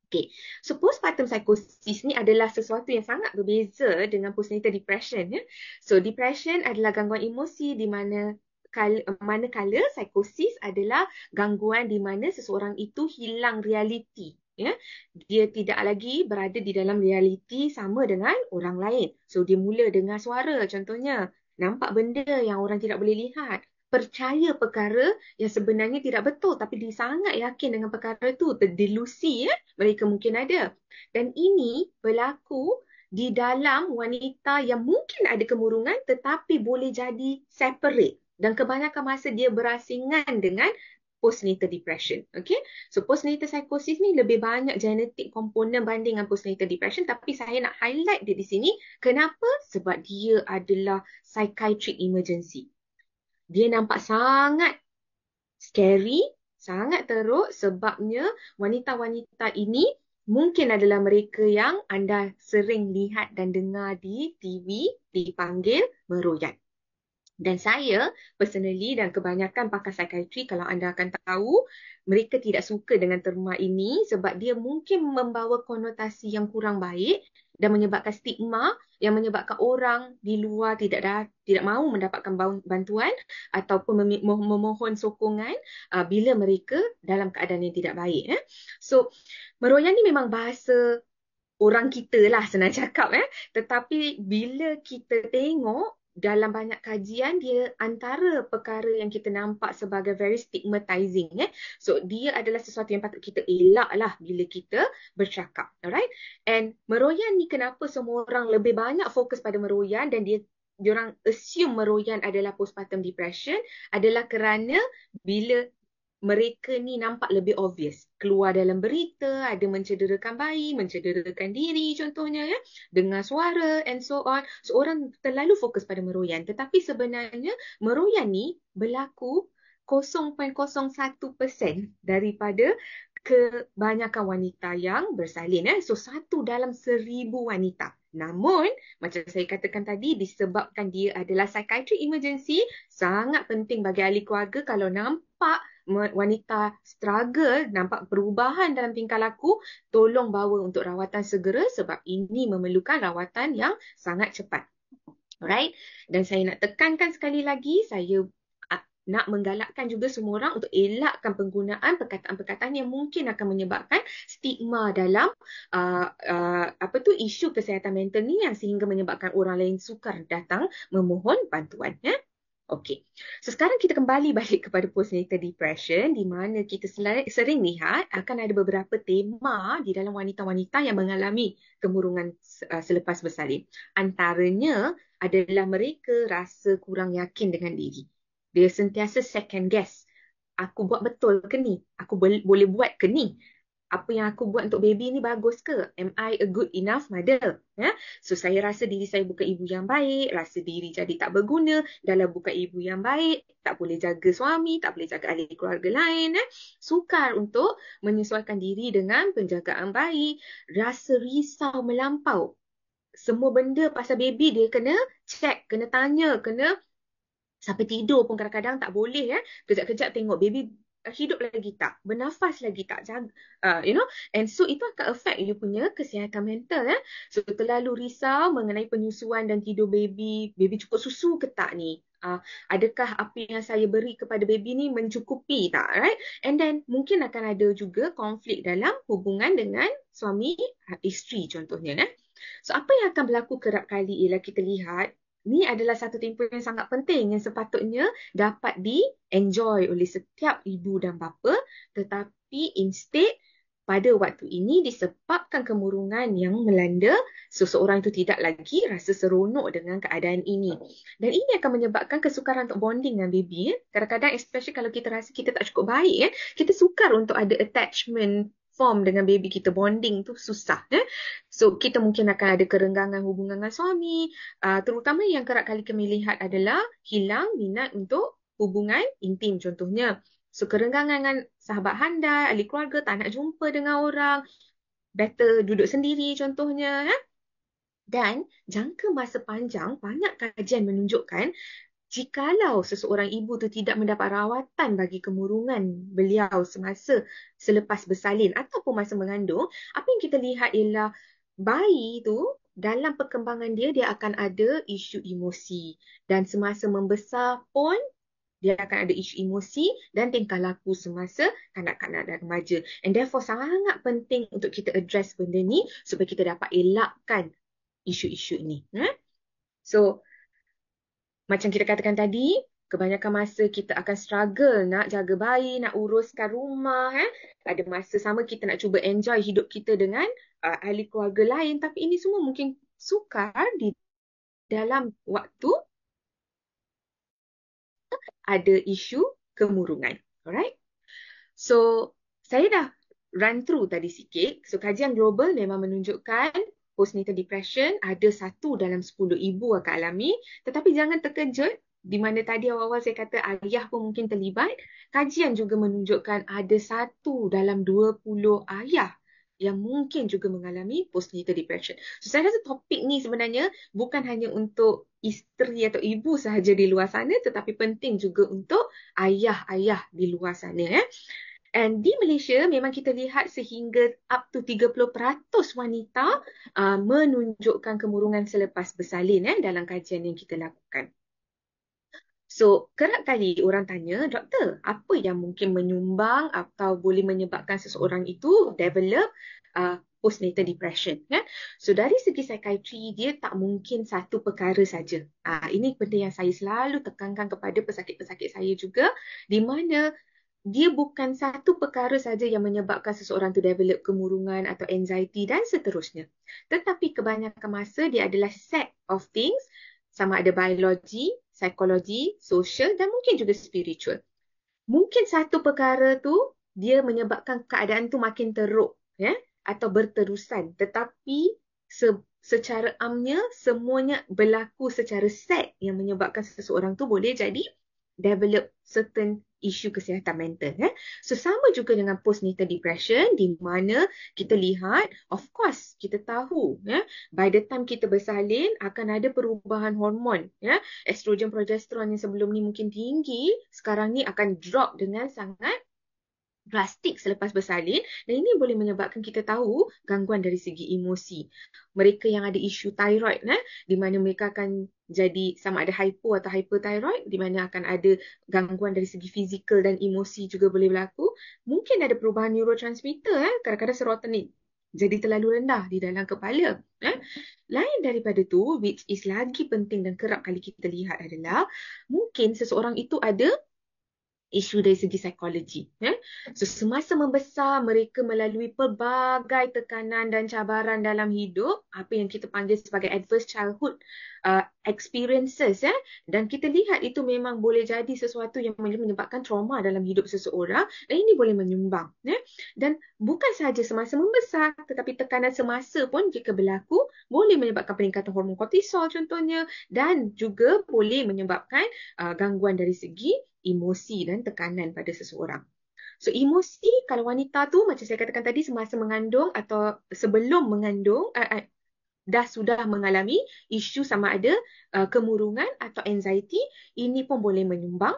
Okay. So postpartum psychosis ni adalah sesuatu yang sangat berbeza dengan postnatal depression. Ya. So depression adalah gangguan emosi di mana manakala psikosis adalah gangguan di mana seseorang itu hilang realiti ya dia tidak lagi berada di dalam realiti sama dengan orang lain so dia mula dengar suara contohnya nampak benda yang orang tidak boleh lihat percaya perkara yang sebenarnya tidak betul tapi dia sangat yakin dengan perkara itu terdelusi ya mereka mungkin ada dan ini berlaku di dalam wanita yang mungkin ada kemurungan tetapi boleh jadi separate dan kebanyakan masa dia berasingan dengan postnatal depression. Okay? So postnatal psychosis ni lebih banyak genetik komponen banding dengan postnatal depression tapi saya nak highlight dia di sini. Kenapa? Sebab dia adalah psychiatric emergency. Dia nampak sangat scary, sangat teruk sebabnya wanita-wanita ini mungkin adalah mereka yang anda sering lihat dan dengar di TV dipanggil meroyat. Dan saya personally dan kebanyakan pakar psikiatri kalau anda akan tahu mereka tidak suka dengan terma ini sebab dia mungkin membawa konotasi yang kurang baik dan menyebabkan stigma yang menyebabkan orang di luar tidak dah, tidak mahu mendapatkan bantuan ataupun memohon sokongan uh, bila mereka dalam keadaan yang tidak baik. Eh. So, meroyan ni memang bahasa orang kita lah senang cakap. Eh. Tetapi bila kita tengok dalam banyak kajian dia antara perkara yang kita nampak sebagai very stigmatizing eh so dia adalah sesuatu yang patut kita lah bila kita bercakap alright and meroyan ni kenapa semua orang lebih banyak fokus pada meroyan dan dia orang assume meroyan adalah postpartum depression adalah kerana bila mereka ni nampak lebih obvious. Keluar dalam berita, ada mencederakan bayi, mencederakan diri contohnya. Ya? Dengar suara and so on. Seorang so, terlalu fokus pada meroyan. Tetapi sebenarnya meroyan ni berlaku 0.01% daripada kebanyakan wanita yang bersalin. Eh? So satu dalam seribu wanita. Namun, macam saya katakan tadi, disebabkan dia adalah psychiatric emergency, sangat penting bagi ahli keluarga kalau nampak wanita struggle nampak perubahan dalam tingkah laku tolong bawa untuk rawatan segera sebab ini memerlukan rawatan yang sangat cepat alright dan saya nak tekankan sekali lagi saya nak menggalakkan juga semua orang untuk elakkan penggunaan perkataan-perkataan yang mungkin akan menyebabkan stigma dalam uh, uh, apa tu isu kesihatan mental ni yang sehingga menyebabkan orang lain sukar datang memohon bantuan ya Okey. So sekarang kita kembali balik kepada postnatal depression di mana kita sering lihat akan ada beberapa tema di dalam wanita-wanita yang mengalami kemurungan uh, selepas bersalin. Antaranya adalah mereka rasa kurang yakin dengan diri. Dia sentiasa second guess. Aku buat betul ke ni? Aku boleh buat ke ni? apa yang aku buat untuk baby ni bagus ke? Am I a good enough mother? Ya? So, saya rasa diri saya bukan ibu yang baik, rasa diri jadi tak berguna dalam bukan ibu yang baik, tak boleh jaga suami, tak boleh jaga ahli keluarga lain. Eh? Sukar untuk menyesuaikan diri dengan penjagaan baik, rasa risau melampau. Semua benda pasal baby dia kena check, kena tanya, kena Sampai tidur pun kadang-kadang tak boleh. Eh. Kejap-kejap tengok baby hidup lagi tak, bernafas lagi tak, jaga, uh, you know, and so itu akan affect you punya kesihatan mental, eh? so terlalu risau mengenai penyusuan dan tidur baby, baby cukup susu ke tak ni, uh, adakah apa yang saya beri kepada baby ni mencukupi tak, right, and then mungkin akan ada juga konflik dalam hubungan dengan suami, isteri contohnya, eh? so apa yang akan berlaku kerap kali ialah kita lihat ni adalah satu tempoh yang sangat penting yang sepatutnya dapat di enjoy oleh setiap ibu dan bapa tetapi instead pada waktu ini disebabkan kemurungan yang melanda seseorang itu tidak lagi rasa seronok dengan keadaan ini dan ini akan menyebabkan kesukaran untuk bonding dengan baby ya. kadang-kadang especially kalau kita rasa kita tak cukup baik ya, kita sukar untuk ada attachment form dengan baby kita bonding tu susah eh? so kita mungkin akan ada kerenggangan hubungan dengan suami uh, terutama yang kerap kali kami lihat adalah hilang minat untuk hubungan intim contohnya so kerenggangan dengan sahabat handai ahli keluarga tak nak jumpa dengan orang better duduk sendiri contohnya eh? dan jangka masa panjang banyak kajian menunjukkan jikalau seseorang ibu tu tidak mendapat rawatan bagi kemurungan beliau semasa selepas bersalin ataupun masa mengandung, apa yang kita lihat ialah bayi tu dalam perkembangan dia, dia akan ada isu emosi. Dan semasa membesar pun, dia akan ada isu emosi dan tingkah laku semasa kanak-kanak dan remaja. And therefore, sangat penting untuk kita address benda ni supaya kita dapat elakkan isu-isu ni. Hmm? So, macam kita katakan tadi, kebanyakan masa kita akan struggle nak jaga bayi, nak uruskan rumah. Eh? Ada masa sama kita nak cuba enjoy hidup kita dengan uh, ahli keluarga lain. Tapi ini semua mungkin sukar di dalam waktu ada isu kemurungan. Alright? So, saya dah run through tadi sikit. So, kajian global memang menunjukkan postnatal depression ada satu dalam 10 ibu akan alami tetapi jangan terkejut di mana tadi awal-awal saya kata ayah pun mungkin terlibat kajian juga menunjukkan ada satu dalam 20 ayah yang mungkin juga mengalami postnatal depression. So saya rasa topik ni sebenarnya bukan hanya untuk isteri atau ibu sahaja di luar sana tetapi penting juga untuk ayah-ayah di luar sana eh. And di Malaysia memang kita lihat sehingga up to 30% wanita uh, menunjukkan kemurungan selepas bersalin eh, dalam kajian yang kita lakukan. So, kerap kali orang tanya, doktor, apa yang mungkin menyumbang atau boleh menyebabkan seseorang itu develop uh, postnatal depression. Kan? So, dari segi psikiatri, dia tak mungkin satu perkara saja. Uh, ini benda yang saya selalu tekankan kepada pesakit-pesakit saya juga, di mana dia bukan satu perkara saja yang menyebabkan seseorang tu develop kemurungan atau anxiety dan seterusnya. Tetapi kebanyakan masa dia adalah set of things sama ada biologi, psikologi, sosial dan mungkin juga spiritual. Mungkin satu perkara tu dia menyebabkan keadaan tu makin teruk ya atau berterusan tetapi se- secara amnya semuanya berlaku secara set yang menyebabkan seseorang tu boleh jadi develop certain isu kesihatan mental. Eh? So, sama juga dengan postnatal depression di mana kita lihat, of course, kita tahu eh, by the time kita bersalin akan ada perubahan hormon. Ya? Eh? Estrogen, progesterone yang sebelum ni mungkin tinggi, sekarang ni akan drop dengan sangat drastik selepas bersalin dan ini boleh menyebabkan kita tahu gangguan dari segi emosi. Mereka yang ada isu thyroid eh, di mana mereka akan jadi sama ada hypo atau hyperthyroid di mana akan ada gangguan dari segi fizikal dan emosi juga boleh berlaku. Mungkin ada perubahan neurotransmitter eh, kadang-kadang serotonin jadi terlalu rendah di dalam kepala. Eh. Lain daripada tu which is lagi penting dan kerap kali kita lihat adalah mungkin seseorang itu ada isu dari segi psikologi. Ya? So, semasa membesar, mereka melalui pelbagai tekanan dan cabaran dalam hidup, apa yang kita panggil sebagai adverse childhood uh, experiences ya dan kita lihat itu memang boleh jadi sesuatu yang boleh menyebabkan trauma dalam hidup seseorang dan ini boleh menyumbang ya dan bukan sahaja semasa membesar tetapi tekanan semasa pun jika berlaku boleh menyebabkan peningkatan hormon kortisol contohnya dan juga boleh menyebabkan uh, gangguan dari segi emosi dan tekanan pada seseorang So emosi kalau wanita tu macam saya katakan tadi semasa mengandung atau sebelum mengandung uh, uh, dah sudah mengalami isu sama ada uh, kemurungan atau anxiety ini pun boleh menyumbang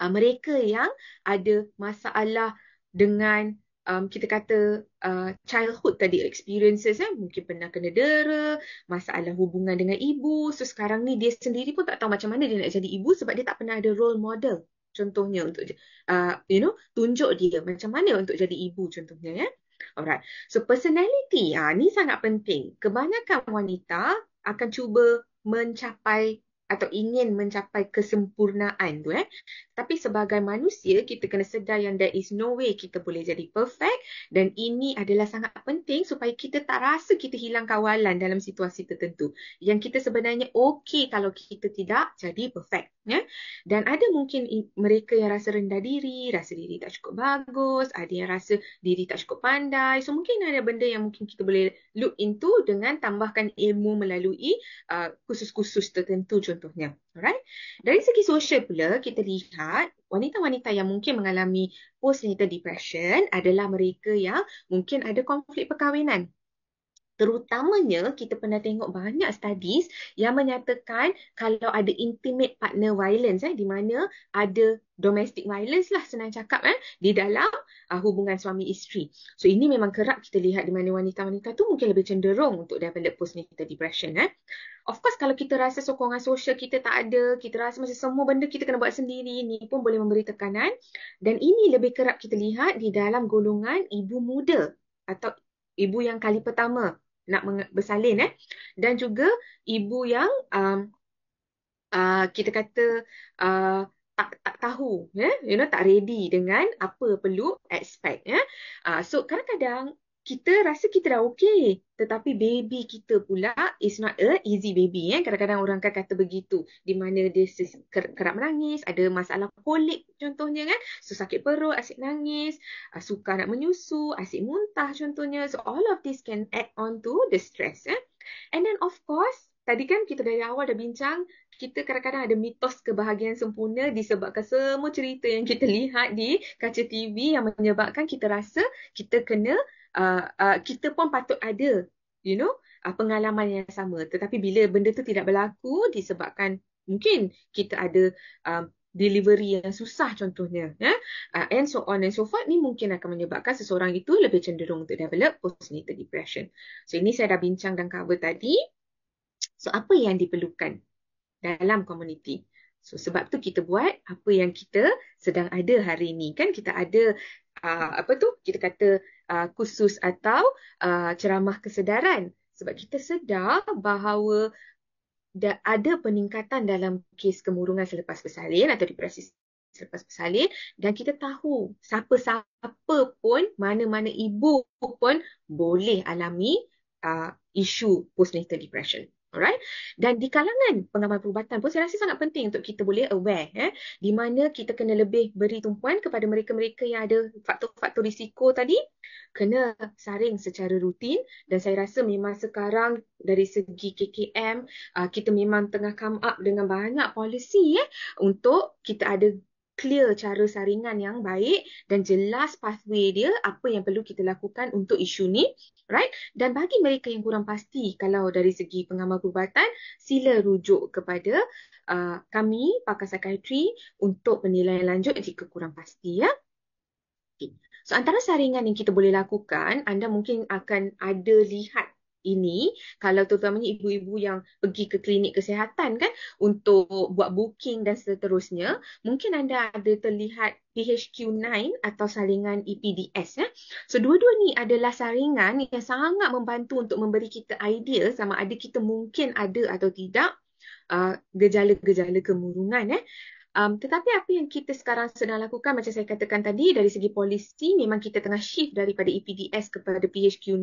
uh, mereka yang ada masalah dengan um, kita kata uh, childhood tadi experiences eh mungkin pernah kena dera masalah hubungan dengan ibu so sekarang ni dia sendiri pun tak tahu macam mana dia nak jadi ibu sebab dia tak pernah ada role model contohnya untuk uh, you know tunjuk dia macam mana untuk jadi ibu contohnya eh? Alright. So personality ah ni sangat penting. Kebanyakan wanita akan cuba mencapai atau ingin mencapai kesempurnaan tu eh tapi sebagai manusia kita kena sedar yang there is no way kita boleh jadi perfect dan ini adalah sangat penting supaya kita tak rasa kita hilang kawalan dalam situasi tertentu yang kita sebenarnya okey kalau kita tidak jadi perfect ya dan ada mungkin mereka yang rasa rendah diri rasa diri tak cukup bagus ada yang rasa diri tak cukup pandai so mungkin ada benda yang mungkin kita boleh look into dengan tambahkan ilmu melalui uh, khusus-khusus tertentu contohnya. Alright. Dari segi sosial pula kita lihat wanita-wanita yang mungkin mengalami postnatal depression adalah mereka yang mungkin ada konflik perkahwinan. Terutamanya kita pernah tengok banyak studies yang menyatakan kalau ada intimate partner violence eh di mana ada domestic violence lah senang cakap eh di dalam uh, hubungan suami isteri. So ini memang kerap kita lihat di mana wanita-wanita tu mungkin lebih cenderung untuk develop postnatal depression eh. Of course kalau kita rasa sokongan sosial kita tak ada, kita rasa macam semua benda kita kena buat sendiri, ni pun boleh memberi tekanan dan ini lebih kerap kita lihat di dalam golongan ibu muda atau ibu yang kali pertama nak bersalin eh dan juga ibu yang um, uh, kita kata uh, tak tak tahu ya eh? you know tak ready dengan apa perlu expect eh? uh, so kadang-kadang kita rasa kita dah okay, tetapi baby kita pula is not a easy baby eh kadang-kadang orang kan kata begitu di mana dia kerap menangis ada masalah polik, contohnya kan so sakit perut asyik nangis ah, suka nak menyusu asyik muntah contohnya so all of this can add on to the stress eh and then of course tadi kan kita dari awal dah bincang kita kadang-kadang ada mitos kebahagiaan sempurna disebabkan semua cerita yang kita lihat di kaca TV yang menyebabkan kita rasa kita kena uh, uh, kita pun patut ada you know uh, pengalaman yang sama tetapi bila benda tu tidak berlaku disebabkan mungkin kita ada um, delivery yang susah contohnya ya yeah? uh, and so on and so forth ni mungkin akan menyebabkan seseorang itu lebih cenderung untuk develop postnatal depression so ini saya dah bincang dan cover tadi so apa yang diperlukan dalam community So sebab tu kita buat apa yang kita sedang ada hari ni kan kita ada uh, apa tu kita kata uh, khusus atau uh, ceramah kesedaran sebab kita sedar bahawa ada peningkatan dalam kes kemurungan selepas bersalin atau depresi selepas bersalin dan kita tahu siapa-siapa pun mana-mana ibu pun boleh alami uh, isu postnatal depression. Alright. Dan di kalangan pengamal perubatan pun saya rasa sangat penting untuk kita boleh aware eh, di mana kita kena lebih beri tumpuan kepada mereka-mereka yang ada faktor-faktor risiko tadi kena saring secara rutin dan saya rasa memang sekarang dari segi KKM uh, ah, kita memang tengah come up dengan banyak polisi eh, untuk kita ada clear cara saringan yang baik dan jelas pathway dia apa yang perlu kita lakukan untuk isu ni right dan bagi mereka yang kurang pasti kalau dari segi pengamal perubatan sila rujuk kepada uh, kami pakar psikiatri untuk penilaian lanjut jika kurang pasti ya so antara saringan yang kita boleh lakukan anda mungkin akan ada lihat ini kalau terutamanya ibu-ibu yang pergi ke klinik kesihatan kan untuk buat booking dan seterusnya mungkin anda ada terlihat PHQ9 atau salingan EPDS ya. So dua-dua ni adalah saringan yang sangat membantu untuk memberi kita idea sama ada kita mungkin ada atau tidak uh, gejala-gejala kemurungan eh. Um, tetapi apa yang kita sekarang sedang lakukan macam saya katakan tadi dari segi polisi memang kita tengah shift daripada EPDS kepada PHQ9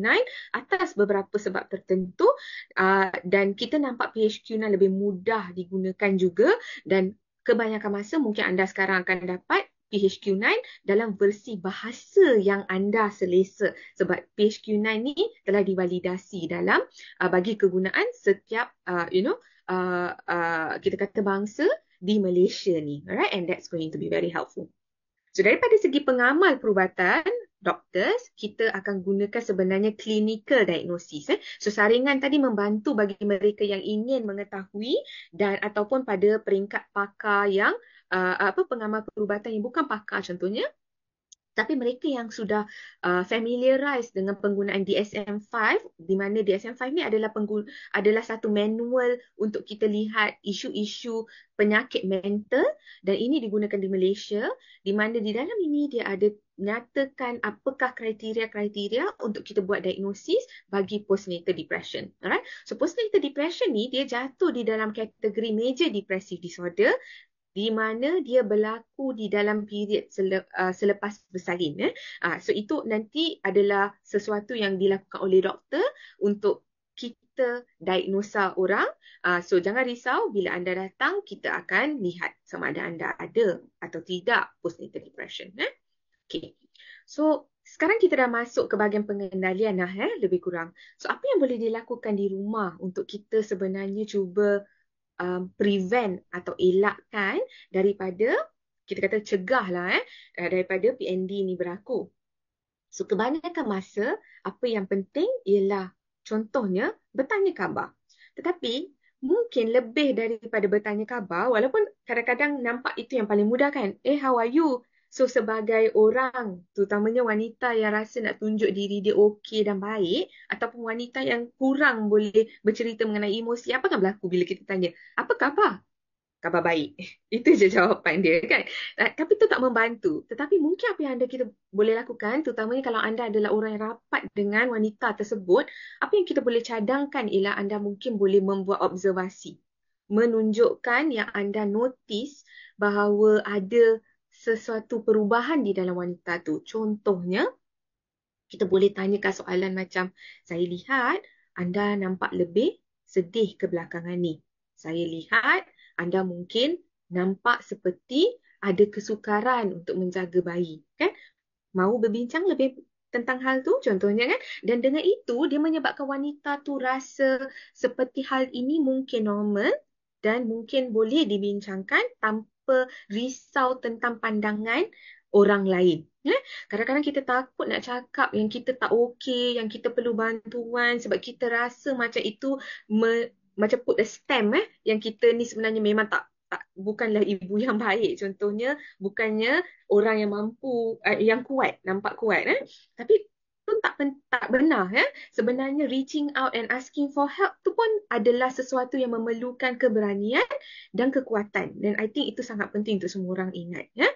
atas beberapa sebab tertentu uh, dan kita nampak PHQ9 lebih mudah digunakan juga dan kebanyakan masa mungkin anda sekarang akan dapat PHQ9 dalam versi bahasa yang anda selesa sebab PHQ9 ni telah divalidasi dalam uh, bagi kegunaan setiap uh, you know uh, uh, kita kata bangsa di Malaysia ni. Alright, and that's going to be very helpful. So daripada segi pengamal perubatan, doktors, kita akan gunakan sebenarnya clinical diagnosis. Eh. So saringan tadi membantu bagi mereka yang ingin mengetahui dan ataupun pada peringkat pakar yang uh, apa pengamal perubatan yang bukan pakar contohnya, tapi mereka yang sudah uh, familiarize dengan penggunaan DSM-5 di mana DSM-5 ni adalah pengguna, adalah satu manual untuk kita lihat isu-isu penyakit mental dan ini digunakan di Malaysia di mana di dalam ini dia ada nyatakan apakah kriteria-kriteria untuk kita buat diagnosis bagi postnatal depression. Alright. So postnatal depression ni dia jatuh di dalam kategori major depressive disorder di mana dia berlaku di dalam period uh, selepas bersalin eh ah, so itu nanti adalah sesuatu yang dilakukan oleh doktor untuk kita diagnosa orang ah, so jangan risau bila anda datang kita akan lihat sama ada anda ada atau tidak postnatal depression eh okey so sekarang kita dah masuk ke bahagian pengendalian lah eh lebih kurang so apa yang boleh dilakukan di rumah untuk kita sebenarnya cuba um, prevent atau elakkan daripada kita kata cegah lah eh, uh, daripada PND ni berlaku. So kebanyakan masa apa yang penting ialah contohnya bertanya khabar. Tetapi mungkin lebih daripada bertanya khabar walaupun kadang-kadang nampak itu yang paling mudah kan. Eh how are you? So sebagai orang, terutamanya wanita yang rasa nak tunjuk diri dia okey dan baik ataupun wanita yang kurang boleh bercerita mengenai emosi, apa akan berlaku bila kita tanya, apa khabar? Khabar baik. Itu je jawapan dia kan. Tapi itu tak membantu. Tetapi mungkin apa yang anda kita boleh lakukan, terutamanya kalau anda adalah orang yang rapat dengan wanita tersebut, apa yang kita boleh cadangkan ialah anda mungkin boleh membuat observasi. Menunjukkan yang anda notice bahawa ada sesuatu perubahan di dalam wanita tu. Contohnya, kita boleh tanyakan soalan macam, saya lihat anda nampak lebih sedih ke belakangan ni. Saya lihat anda mungkin nampak seperti ada kesukaran untuk menjaga bayi. Kan? Mau berbincang lebih tentang hal tu contohnya kan dan dengan itu dia menyebabkan wanita tu rasa seperti hal ini mungkin normal dan mungkin boleh dibincangkan tanpa apa risau tentang pandangan orang lain. Ya? Kadang-kadang kita takut nak cakap yang kita tak okey, yang kita perlu bantuan sebab kita rasa macam itu me, macam put a stamp eh, yang kita ni sebenarnya memang tak tak bukanlah ibu yang baik contohnya bukannya orang yang mampu eh, yang kuat nampak kuat eh tapi pun tak tak benar ya. Sebenarnya reaching out and asking for help tu pun adalah sesuatu yang memerlukan keberanian dan kekuatan. Dan I think itu sangat penting untuk semua orang ingat ya.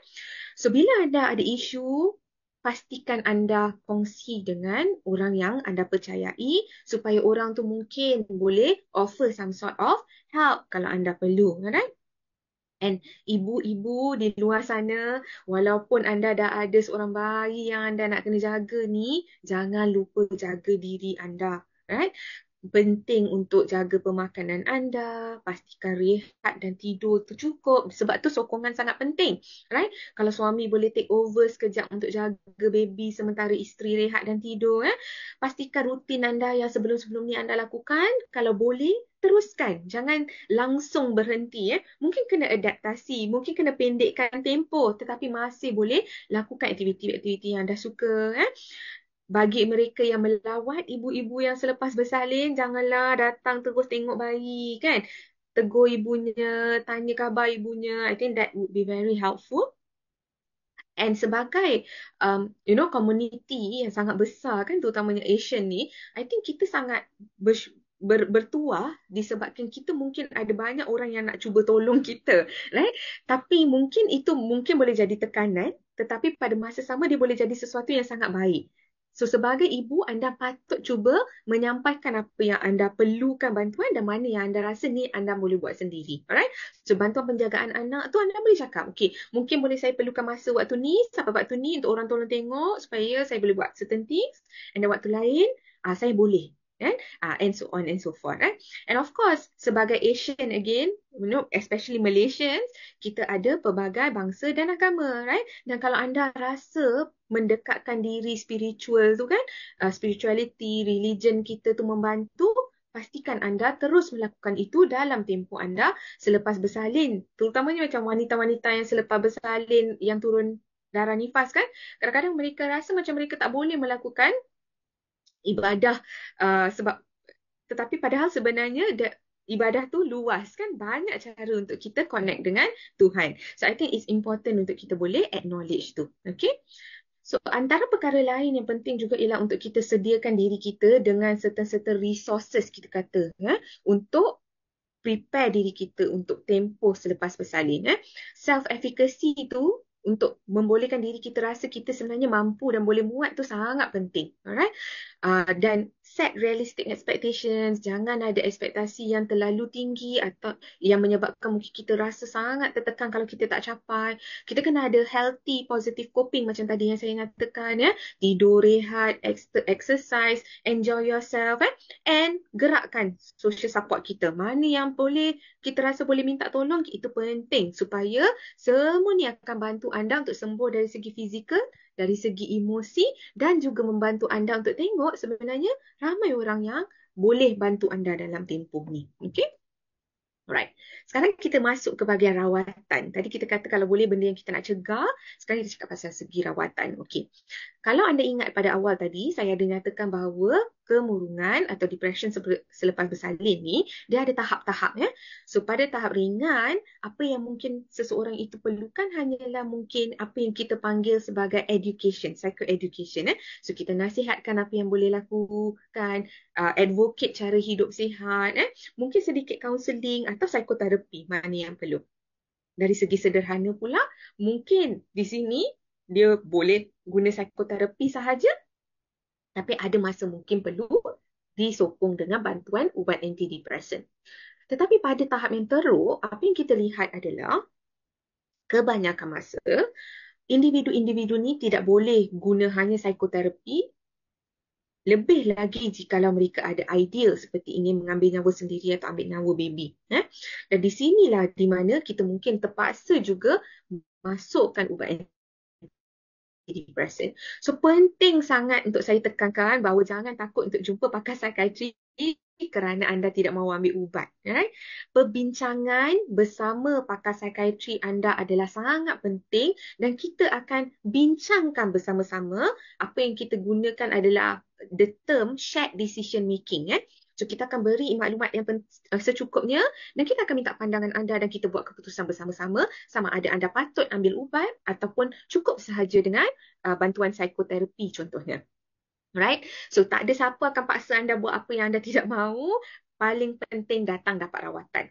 So bila anda ada isu, pastikan anda kongsi dengan orang yang anda percayai supaya orang tu mungkin boleh offer some sort of help kalau anda perlu, right? And ibu-ibu di luar sana, walaupun anda dah ada seorang bayi yang anda nak kena jaga ni, jangan lupa jaga diri anda. Right? Penting untuk jaga pemakanan anda, pastikan rehat dan tidur tu cukup. Sebab tu sokongan sangat penting. Right? Kalau suami boleh take over sekejap untuk jaga baby sementara isteri rehat dan tidur. Eh? Pastikan rutin anda yang sebelum-sebelum ni anda lakukan, kalau boleh, teruskan jangan langsung berhenti eh. mungkin kena adaptasi mungkin kena pendekkan tempoh tetapi masih boleh lakukan aktiviti-aktiviti yang anda suka eh bagi mereka yang melawat ibu-ibu yang selepas bersalin janganlah datang terus tengok bayi kan tegur ibunya tanya khabar ibunya i think that would be very helpful and sebagai um you know community yang sangat besar kan terutamanya Asian ni i think kita sangat ber, bertuah disebabkan kita mungkin ada banyak orang yang nak cuba tolong kita right tapi mungkin itu mungkin boleh jadi tekanan tetapi pada masa sama dia boleh jadi sesuatu yang sangat baik so sebagai ibu anda patut cuba menyampaikan apa yang anda perlukan bantuan dan mana yang anda rasa ni anda boleh buat sendiri alright so bantuan penjagaan anak tu anda boleh cakap okey mungkin boleh saya perlukan masa waktu ni sampai waktu ni untuk orang tolong tengok supaya saya boleh buat certain things and waktu lain ah saya boleh kan uh, and so on and so forth right and of course sebagai Asian again you know especially Malaysians kita ada pelbagai bangsa dan agama right dan kalau anda rasa mendekatkan diri spiritual tu kan uh, spirituality religion kita tu membantu pastikan anda terus melakukan itu dalam tempoh anda selepas bersalin terutamanya macam wanita-wanita yang selepas bersalin yang turun darah nifas kan kadang-kadang mereka rasa macam mereka tak boleh melakukan ibadah uh, sebab tetapi padahal sebenarnya the, ibadah tu luas kan banyak cara untuk kita connect dengan Tuhan. So I think it's important untuk kita boleh acknowledge tu. Okay. So antara perkara lain yang penting juga ialah untuk kita sediakan diri kita dengan serta-serta resources kita kata ya, untuk prepare diri kita untuk tempoh selepas bersalin. Ya. Self-efficacy itu untuk membolehkan diri kita rasa kita sebenarnya mampu dan boleh muat tu sangat penting. Alright? Uh, dan set realistic expectations. Jangan ada ekspektasi yang terlalu tinggi atau yang menyebabkan mungkin kita rasa sangat tertekan kalau kita tak capai. Kita kena ada healthy, positive coping macam tadi yang saya nyatakan. Ya. Tidur, rehat, exercise, enjoy yourself. Eh. And gerakkan social support kita. Mana yang boleh kita rasa boleh minta tolong, itu penting supaya semua ni akan bantu anda untuk sembuh dari segi fizikal dari segi emosi dan juga membantu anda untuk tengok sebenarnya ramai orang yang boleh bantu anda dalam tempoh ni. Okay? Alright. Sekarang kita masuk ke bahagian rawatan. Tadi kita kata kalau boleh benda yang kita nak cegah, sekarang kita cakap pasal segi rawatan. Okey. Kalau anda ingat pada awal tadi, saya ada nyatakan bahawa kemurungan atau depression selepas bersalin ni, dia ada tahap-tahap. Ya. So, pada tahap ringan, apa yang mungkin seseorang itu perlukan hanyalah mungkin apa yang kita panggil sebagai education, psycho education. Ya. So, kita nasihatkan apa yang boleh lakukan, uh, advocate cara hidup sihat eh mungkin sedikit counselling atau psikoterapi mana yang perlu dari segi sederhana pula mungkin di sini dia boleh guna psikoterapi sahaja tapi ada masa mungkin perlu disokong dengan bantuan ubat antidepresan tetapi pada tahap yang teruk apa yang kita lihat adalah kebanyakan masa individu-individu ni tidak boleh guna hanya psikoterapi lebih lagi jikalau mereka ada idea seperti ingin mengambil nyawa sendiri atau ambil nyawa baby. Eh? Dan di sinilah di mana kita mungkin terpaksa juga masukkan ubat antidepresan. So penting sangat untuk saya tekankan bahawa jangan takut untuk jumpa pakar psikiatri kerana anda tidak mahu ambil ubat. Eh? Perbincangan bersama pakar psikiatri anda adalah sangat penting dan kita akan bincangkan bersama-sama apa yang kita gunakan adalah the term shared decision making kan. So kita akan beri maklumat yang eh, secukupnya dan kita akan minta pandangan anda dan kita buat keputusan bersama-sama sama ada anda patut ambil ubat ataupun cukup sahaja dengan uh, bantuan psikoterapi contohnya. Right? So tak ada siapa akan paksa anda buat apa yang anda tidak mahu paling penting datang dapat rawatan.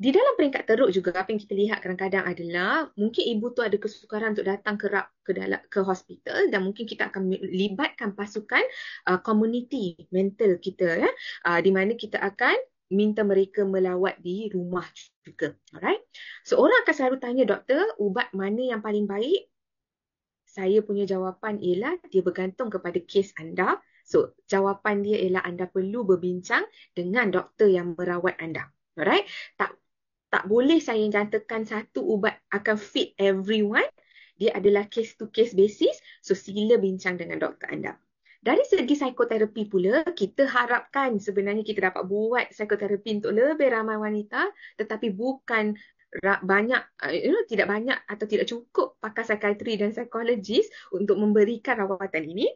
Di dalam peringkat teruk juga apa yang kita lihat kadang-kadang adalah mungkin ibu tu ada kesukaran untuk datang kerap ke dalam ke hospital dan mungkin kita akan libatkan pasukan uh, community mental kita ya uh, di mana kita akan minta mereka melawat di rumah juga. Alright. So orang akan selalu tanya doktor ubat mana yang paling baik? Saya punya jawapan ialah dia bergantung kepada kes anda. So, jawapan dia ialah anda perlu berbincang dengan doktor yang merawat anda. Alright? Tak tak boleh saya nyatakan satu ubat akan fit everyone. Dia adalah case to case basis. So, sila bincang dengan doktor anda. Dari segi psikoterapi pula, kita harapkan sebenarnya kita dapat buat psikoterapi untuk lebih ramai wanita tetapi bukan banyak eh, you know tidak banyak atau tidak cukup pakar psikiatri dan psikologis untuk memberikan rawatan ini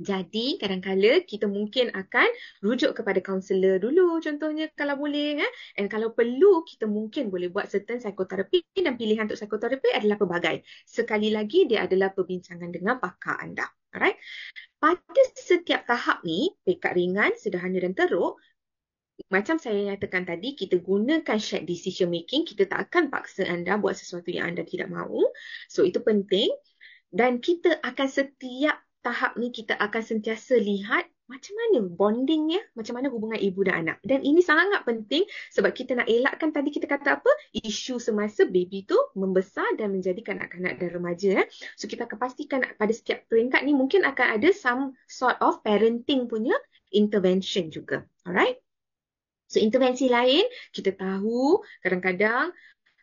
jadi kadang-kala kita mungkin akan rujuk kepada kaunselor dulu contohnya kalau boleh eh? and kalau perlu kita mungkin boleh buat certain psikoterapi dan pilihan untuk psikoterapi adalah pelbagai. Sekali lagi dia adalah perbincangan dengan pakar anda. Alright. Pada setiap tahap ni, pekat ringan, sederhana dan teruk, macam saya nyatakan tadi, kita gunakan shared decision making, kita tak akan paksa anda buat sesuatu yang anda tidak mahu. So, itu penting. Dan kita akan setiap tahap ni kita akan sentiasa lihat macam mana bondingnya, macam mana hubungan ibu dan anak. Dan ini sangat penting sebab kita nak elakkan tadi kita kata apa? Isu semasa baby tu membesar dan menjadi kanak-kanak dan remaja. Eh. So kita akan pastikan pada setiap peringkat ni mungkin akan ada some sort of parenting punya intervention juga. Alright? So intervensi lain, kita tahu kadang-kadang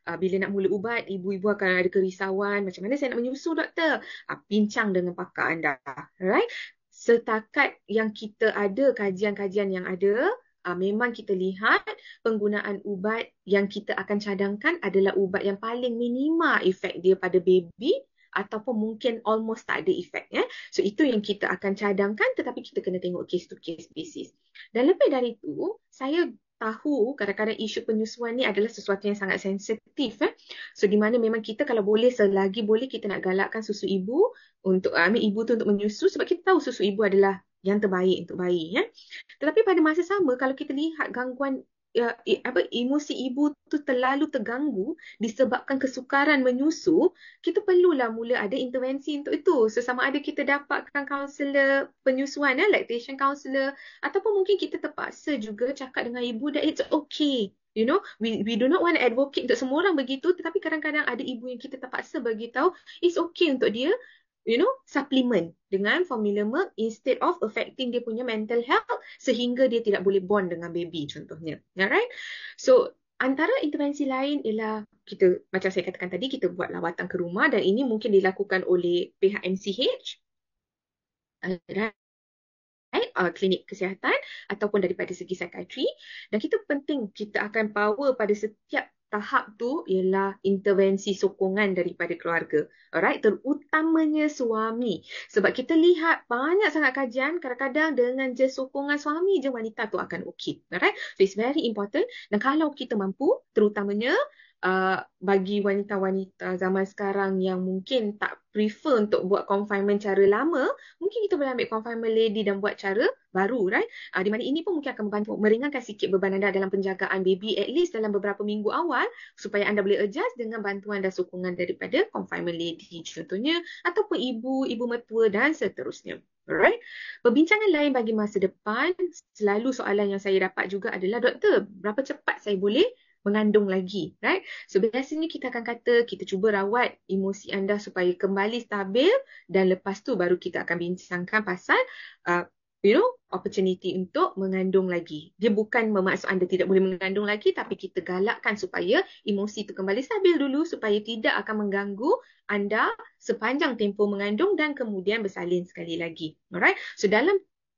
uh, bila nak mula ubat, ibu-ibu akan ada kerisauan macam mana saya nak menyusu doktor. Uh, ah, pincang dengan pakar anda. right? Setakat yang kita ada, kajian-kajian yang ada, uh, memang kita lihat penggunaan ubat yang kita akan cadangkan adalah ubat yang paling minima efek dia pada baby ataupun mungkin almost tak ada efek. Ya? So, itu yang kita akan cadangkan tetapi kita kena tengok case to case basis. Dan lebih dari itu, saya tahu kadang-kadang isu penyusuan ni adalah sesuatu yang sangat sensitif eh. So di mana memang kita kalau boleh selagi boleh kita nak galakkan susu ibu untuk ambil ah, ibu tu untuk menyusu sebab kita tahu susu ibu adalah yang terbaik untuk bayi Eh. Tetapi pada masa sama kalau kita lihat gangguan uh, apa emosi ibu tu terlalu terganggu disebabkan kesukaran menyusu, kita perlulah mula ada intervensi untuk itu. So sama ada kita dapatkan kaunselor penyusuan, eh, lactation kaunselor ataupun mungkin kita terpaksa juga cakap dengan ibu that it's okay. You know, we we do not want to advocate untuk semua orang begitu tetapi kadang-kadang ada ibu yang kita terpaksa bagi tahu it's okay untuk dia you know supplement dengan formula milk instead of affecting dia punya mental health sehingga dia tidak boleh bond dengan baby contohnya alright so antara intervensi lain ialah kita macam saya katakan tadi kita buat lawatan ke rumah dan ini mungkin dilakukan oleh pihak MCH alright uh, klinik kesihatan ataupun daripada segi psychiatry dan kita penting kita akan power pada setiap tahap tu ialah intervensi sokongan daripada keluarga. Alright, terutamanya suami. Sebab kita lihat banyak sangat kajian kadang-kadang dengan je sokongan suami je wanita tu akan okey. Alright, so it's very important dan kalau kita mampu terutamanya Uh, bagi wanita-wanita zaman sekarang yang mungkin tak prefer untuk buat confinement cara lama, mungkin kita boleh ambil confinement lady dan buat cara baru, right? Uh, di mana ini pun mungkin akan membantu meringankan sikit beban anda dalam penjagaan baby at least dalam beberapa minggu awal supaya anda boleh adjust dengan bantuan dan sokongan daripada confinement lady contohnya ataupun ibu, ibu metua dan seterusnya. Alright. Perbincangan lain bagi masa depan, selalu soalan yang saya dapat juga adalah doktor, berapa cepat saya boleh mengandung lagi, right? So biasanya kita akan kata kita cuba rawat emosi anda supaya kembali stabil dan lepas tu baru kita akan bincangkan pasal uh, you know opportunity untuk mengandung lagi. Dia bukan bermaksud anda tidak boleh mengandung lagi tapi kita galakkan supaya emosi itu kembali stabil dulu supaya tidak akan mengganggu anda sepanjang tempoh mengandung dan kemudian bersalin sekali lagi. Alright? So dalam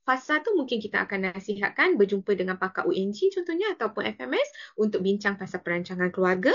fasa tu mungkin kita akan nasihatkan berjumpa dengan pakar UNG contohnya ataupun FMS untuk bincang pasal perancangan keluarga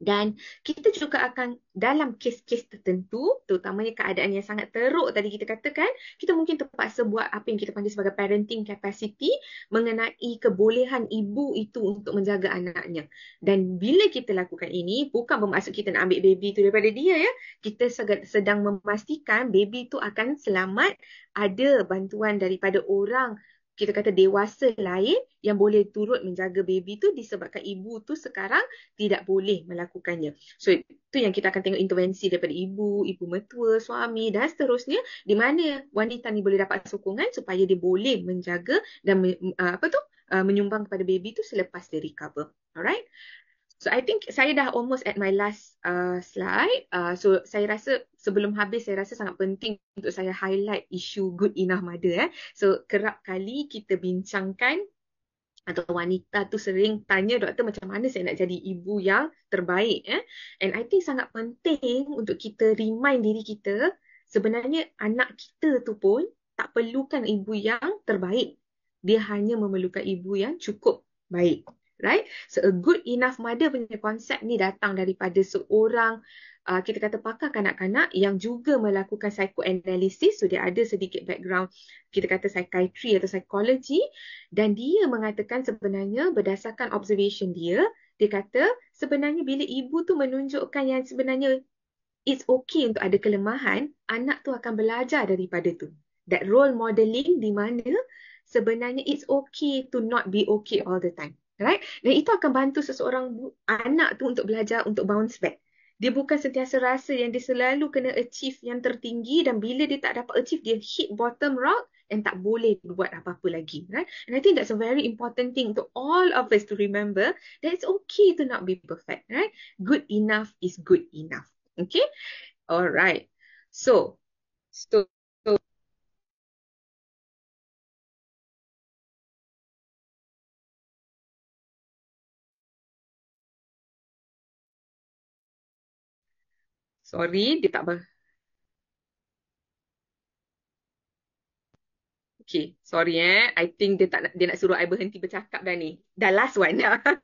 dan kita juga akan dalam kes-kes tertentu, terutamanya keadaan yang sangat teruk tadi kita katakan, kita mungkin terpaksa buat apa yang kita panggil sebagai parenting capacity mengenai kebolehan ibu itu untuk menjaga anaknya. Dan bila kita lakukan ini, bukan bermaksud kita nak ambil baby itu daripada dia ya. Kita sedang memastikan baby itu akan selamat ada bantuan daripada orang kita kata dewasa lain yang boleh turut menjaga baby tu disebabkan ibu tu sekarang tidak boleh melakukannya. So itu yang kita akan tengok intervensi daripada ibu, ibu mertua, suami dan seterusnya di mana wanita ni boleh dapat sokongan supaya dia boleh menjaga dan apa tu uh, menyumbang kepada baby tu selepas dia recover. Alright? So I think saya dah almost at my last uh, slide. Uh, so saya rasa sebelum habis saya rasa sangat penting untuk saya highlight isu good enough mother eh. So kerap kali kita bincangkan atau wanita tu sering tanya doktor macam mana saya nak jadi ibu yang terbaik eh. And I think sangat penting untuk kita remind diri kita sebenarnya anak kita tu pun tak perlukan ibu yang terbaik. Dia hanya memerlukan ibu yang cukup baik right so a good enough mother punya konsep ni datang daripada seorang uh, kita kata pakar kanak-kanak yang juga melakukan psychoanalysis so dia ada sedikit background kita kata psychiatry atau psychology dan dia mengatakan sebenarnya berdasarkan observation dia dia kata sebenarnya bila ibu tu menunjukkan yang sebenarnya it's okay untuk ada kelemahan anak tu akan belajar daripada tu that role modeling di mana sebenarnya it's okay to not be okay all the time Right? Dan itu akan bantu seseorang anak tu untuk belajar untuk bounce back. Dia bukan sentiasa rasa yang dia selalu kena achieve yang tertinggi dan bila dia tak dapat achieve, dia hit bottom rock and tak boleh buat apa-apa lagi. Right? And I think that's a very important thing to all of us to remember that it's okay to not be perfect. Right? Good enough is good enough. Okay? Alright. So, so Sorry, dia tak ber... Okay, sorry eh. I think dia tak nak, dia nak suruh I berhenti bercakap dah ni. The last one dah.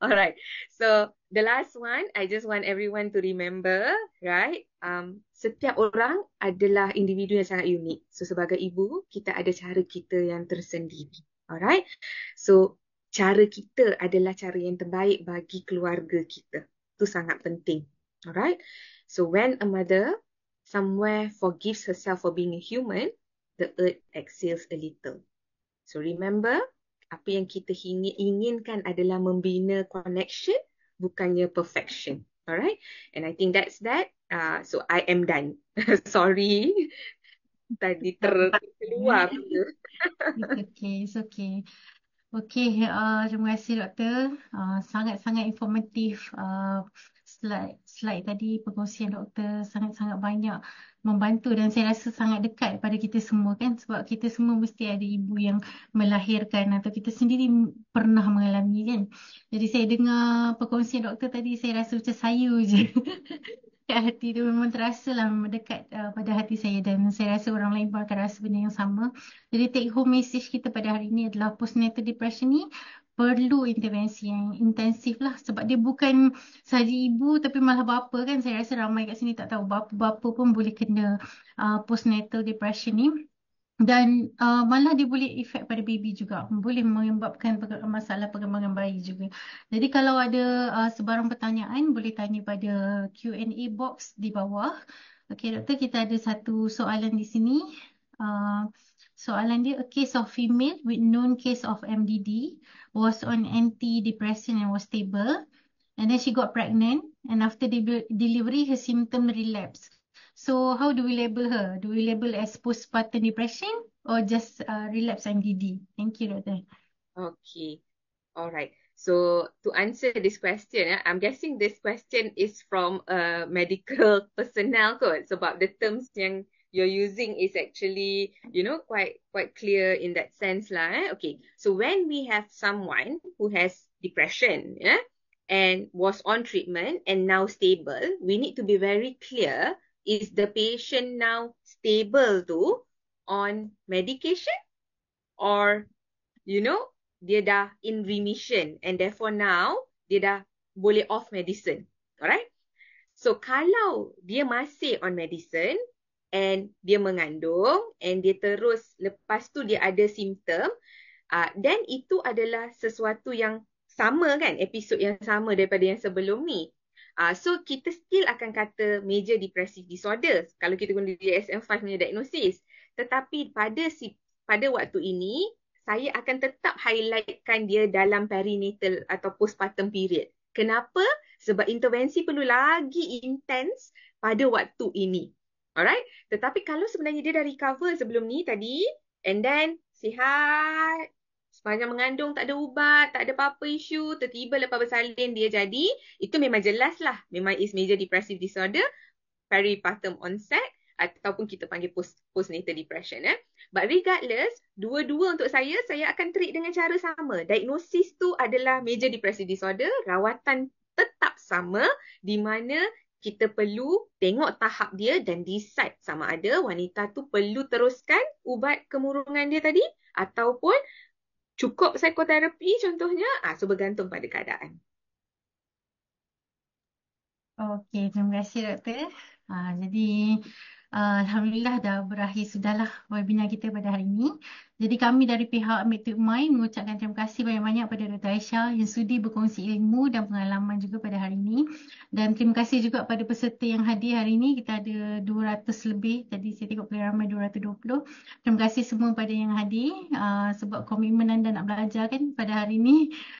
Alright. So, the last one, I just want everyone to remember, right? Um, setiap orang adalah individu yang sangat unik. So, sebagai ibu, kita ada cara kita yang tersendiri. Alright? So, cara kita adalah cara yang terbaik bagi keluarga kita. Itu sangat penting. Alright. So when a mother somewhere forgives herself for being a human, the earth exhales a little. So remember, apa yang kita inginkan adalah membina connection, bukannya perfection. Alright. And I think that's that. Uh, so I am done. Sorry. Tadi terkeluar. okay, it's okay. Okay, uh, terima kasih doktor. Uh, sangat-sangat informatif. Uh, slide slide tadi pengkongsian doktor sangat-sangat banyak membantu dan saya rasa sangat dekat pada kita semua kan sebab kita semua mesti ada ibu yang melahirkan atau kita sendiri pernah mengalami kan. Jadi saya dengar perkongsian doktor tadi saya rasa macam sayu je. hati itu memang terasa lah dekat uh, pada hati saya dan saya rasa orang lain pun akan rasa benda yang sama. Jadi take home message kita pada hari ini adalah postnatal depression ni perlu intervensi yang intensif lah sebab dia bukan sahaja ibu tapi malah bapa kan saya rasa ramai kat sini tak tahu bapa-bapa pun boleh kena uh, postnatal depression ni dan uh, malah dia boleh efek pada baby juga boleh menyebabkan masalah perkembangan bayi juga jadi kalau ada uh, sebarang pertanyaan boleh tanya pada Q&A box di bawah Okey doktor kita ada satu soalan di sini uh, soalan dia a case of female with known case of MDD was on antidepressant and was stable. And then she got pregnant. And after de- delivery, her symptom relapsed. So how do we label her? Do we label as postpartum depression or just uh, relapse MDD? Thank you, Dr. Okay. All right. So to answer this question, eh, I'm guessing this question is from a medical personnel So about the terms yang you're using is actually, you know, quite quite clear in that sense lah. Eh? Okay, so when we have someone who has depression, yeah, and was on treatment and now stable, we need to be very clear: is the patient now stable though on medication, or you know dia dah in remission and therefore now dia dah boleh off medicine. Alright? So kalau dia masih on medicine, and dia mengandung and dia terus lepas tu dia ada simptom uh, then itu adalah sesuatu yang sama kan episod yang sama daripada yang sebelum ni uh, so kita still akan kata major depressive disorder kalau kita guna DSM-5 punya diagnosis tetapi pada si, pada waktu ini saya akan tetap highlightkan dia dalam perinatal atau postpartum period kenapa sebab intervensi perlu lagi intens pada waktu ini Alright? Tetapi kalau sebenarnya dia dah recover sebelum ni tadi and then sihat, sepanjang mengandung tak ada ubat, tak ada apa-apa isu, tiba-tiba lepas bersalin dia jadi, itu memang jelas lah. Memang is major depressive disorder, peripartum onset ataupun kita panggil post postnatal depression. Eh. But regardless, dua-dua untuk saya, saya akan treat dengan cara sama. Diagnosis tu adalah major depressive disorder, rawatan tetap sama di mana kita perlu tengok tahap dia dan decide sama ada wanita tu perlu teruskan ubat kemurungan dia tadi ataupun cukup psikoterapi contohnya ah so bergantung pada keadaan. Okey, terima kasih doktor. Ah jadi Alhamdulillah dah berakhir sudahlah webinar kita pada hari ini. Jadi kami dari pihak Metode Mind mengucapkan terima kasih banyak-banyak kepada Dr. Aisyah yang sudi berkongsi ilmu dan pengalaman juga pada hari ini. Dan terima kasih juga kepada peserta yang hadir hari ini. Kita ada 200 lebih. Tadi saya tengok paling ramai 220. Terima kasih semua pada yang hadir uh, sebab komitmen anda nak belajar kan pada hari ini.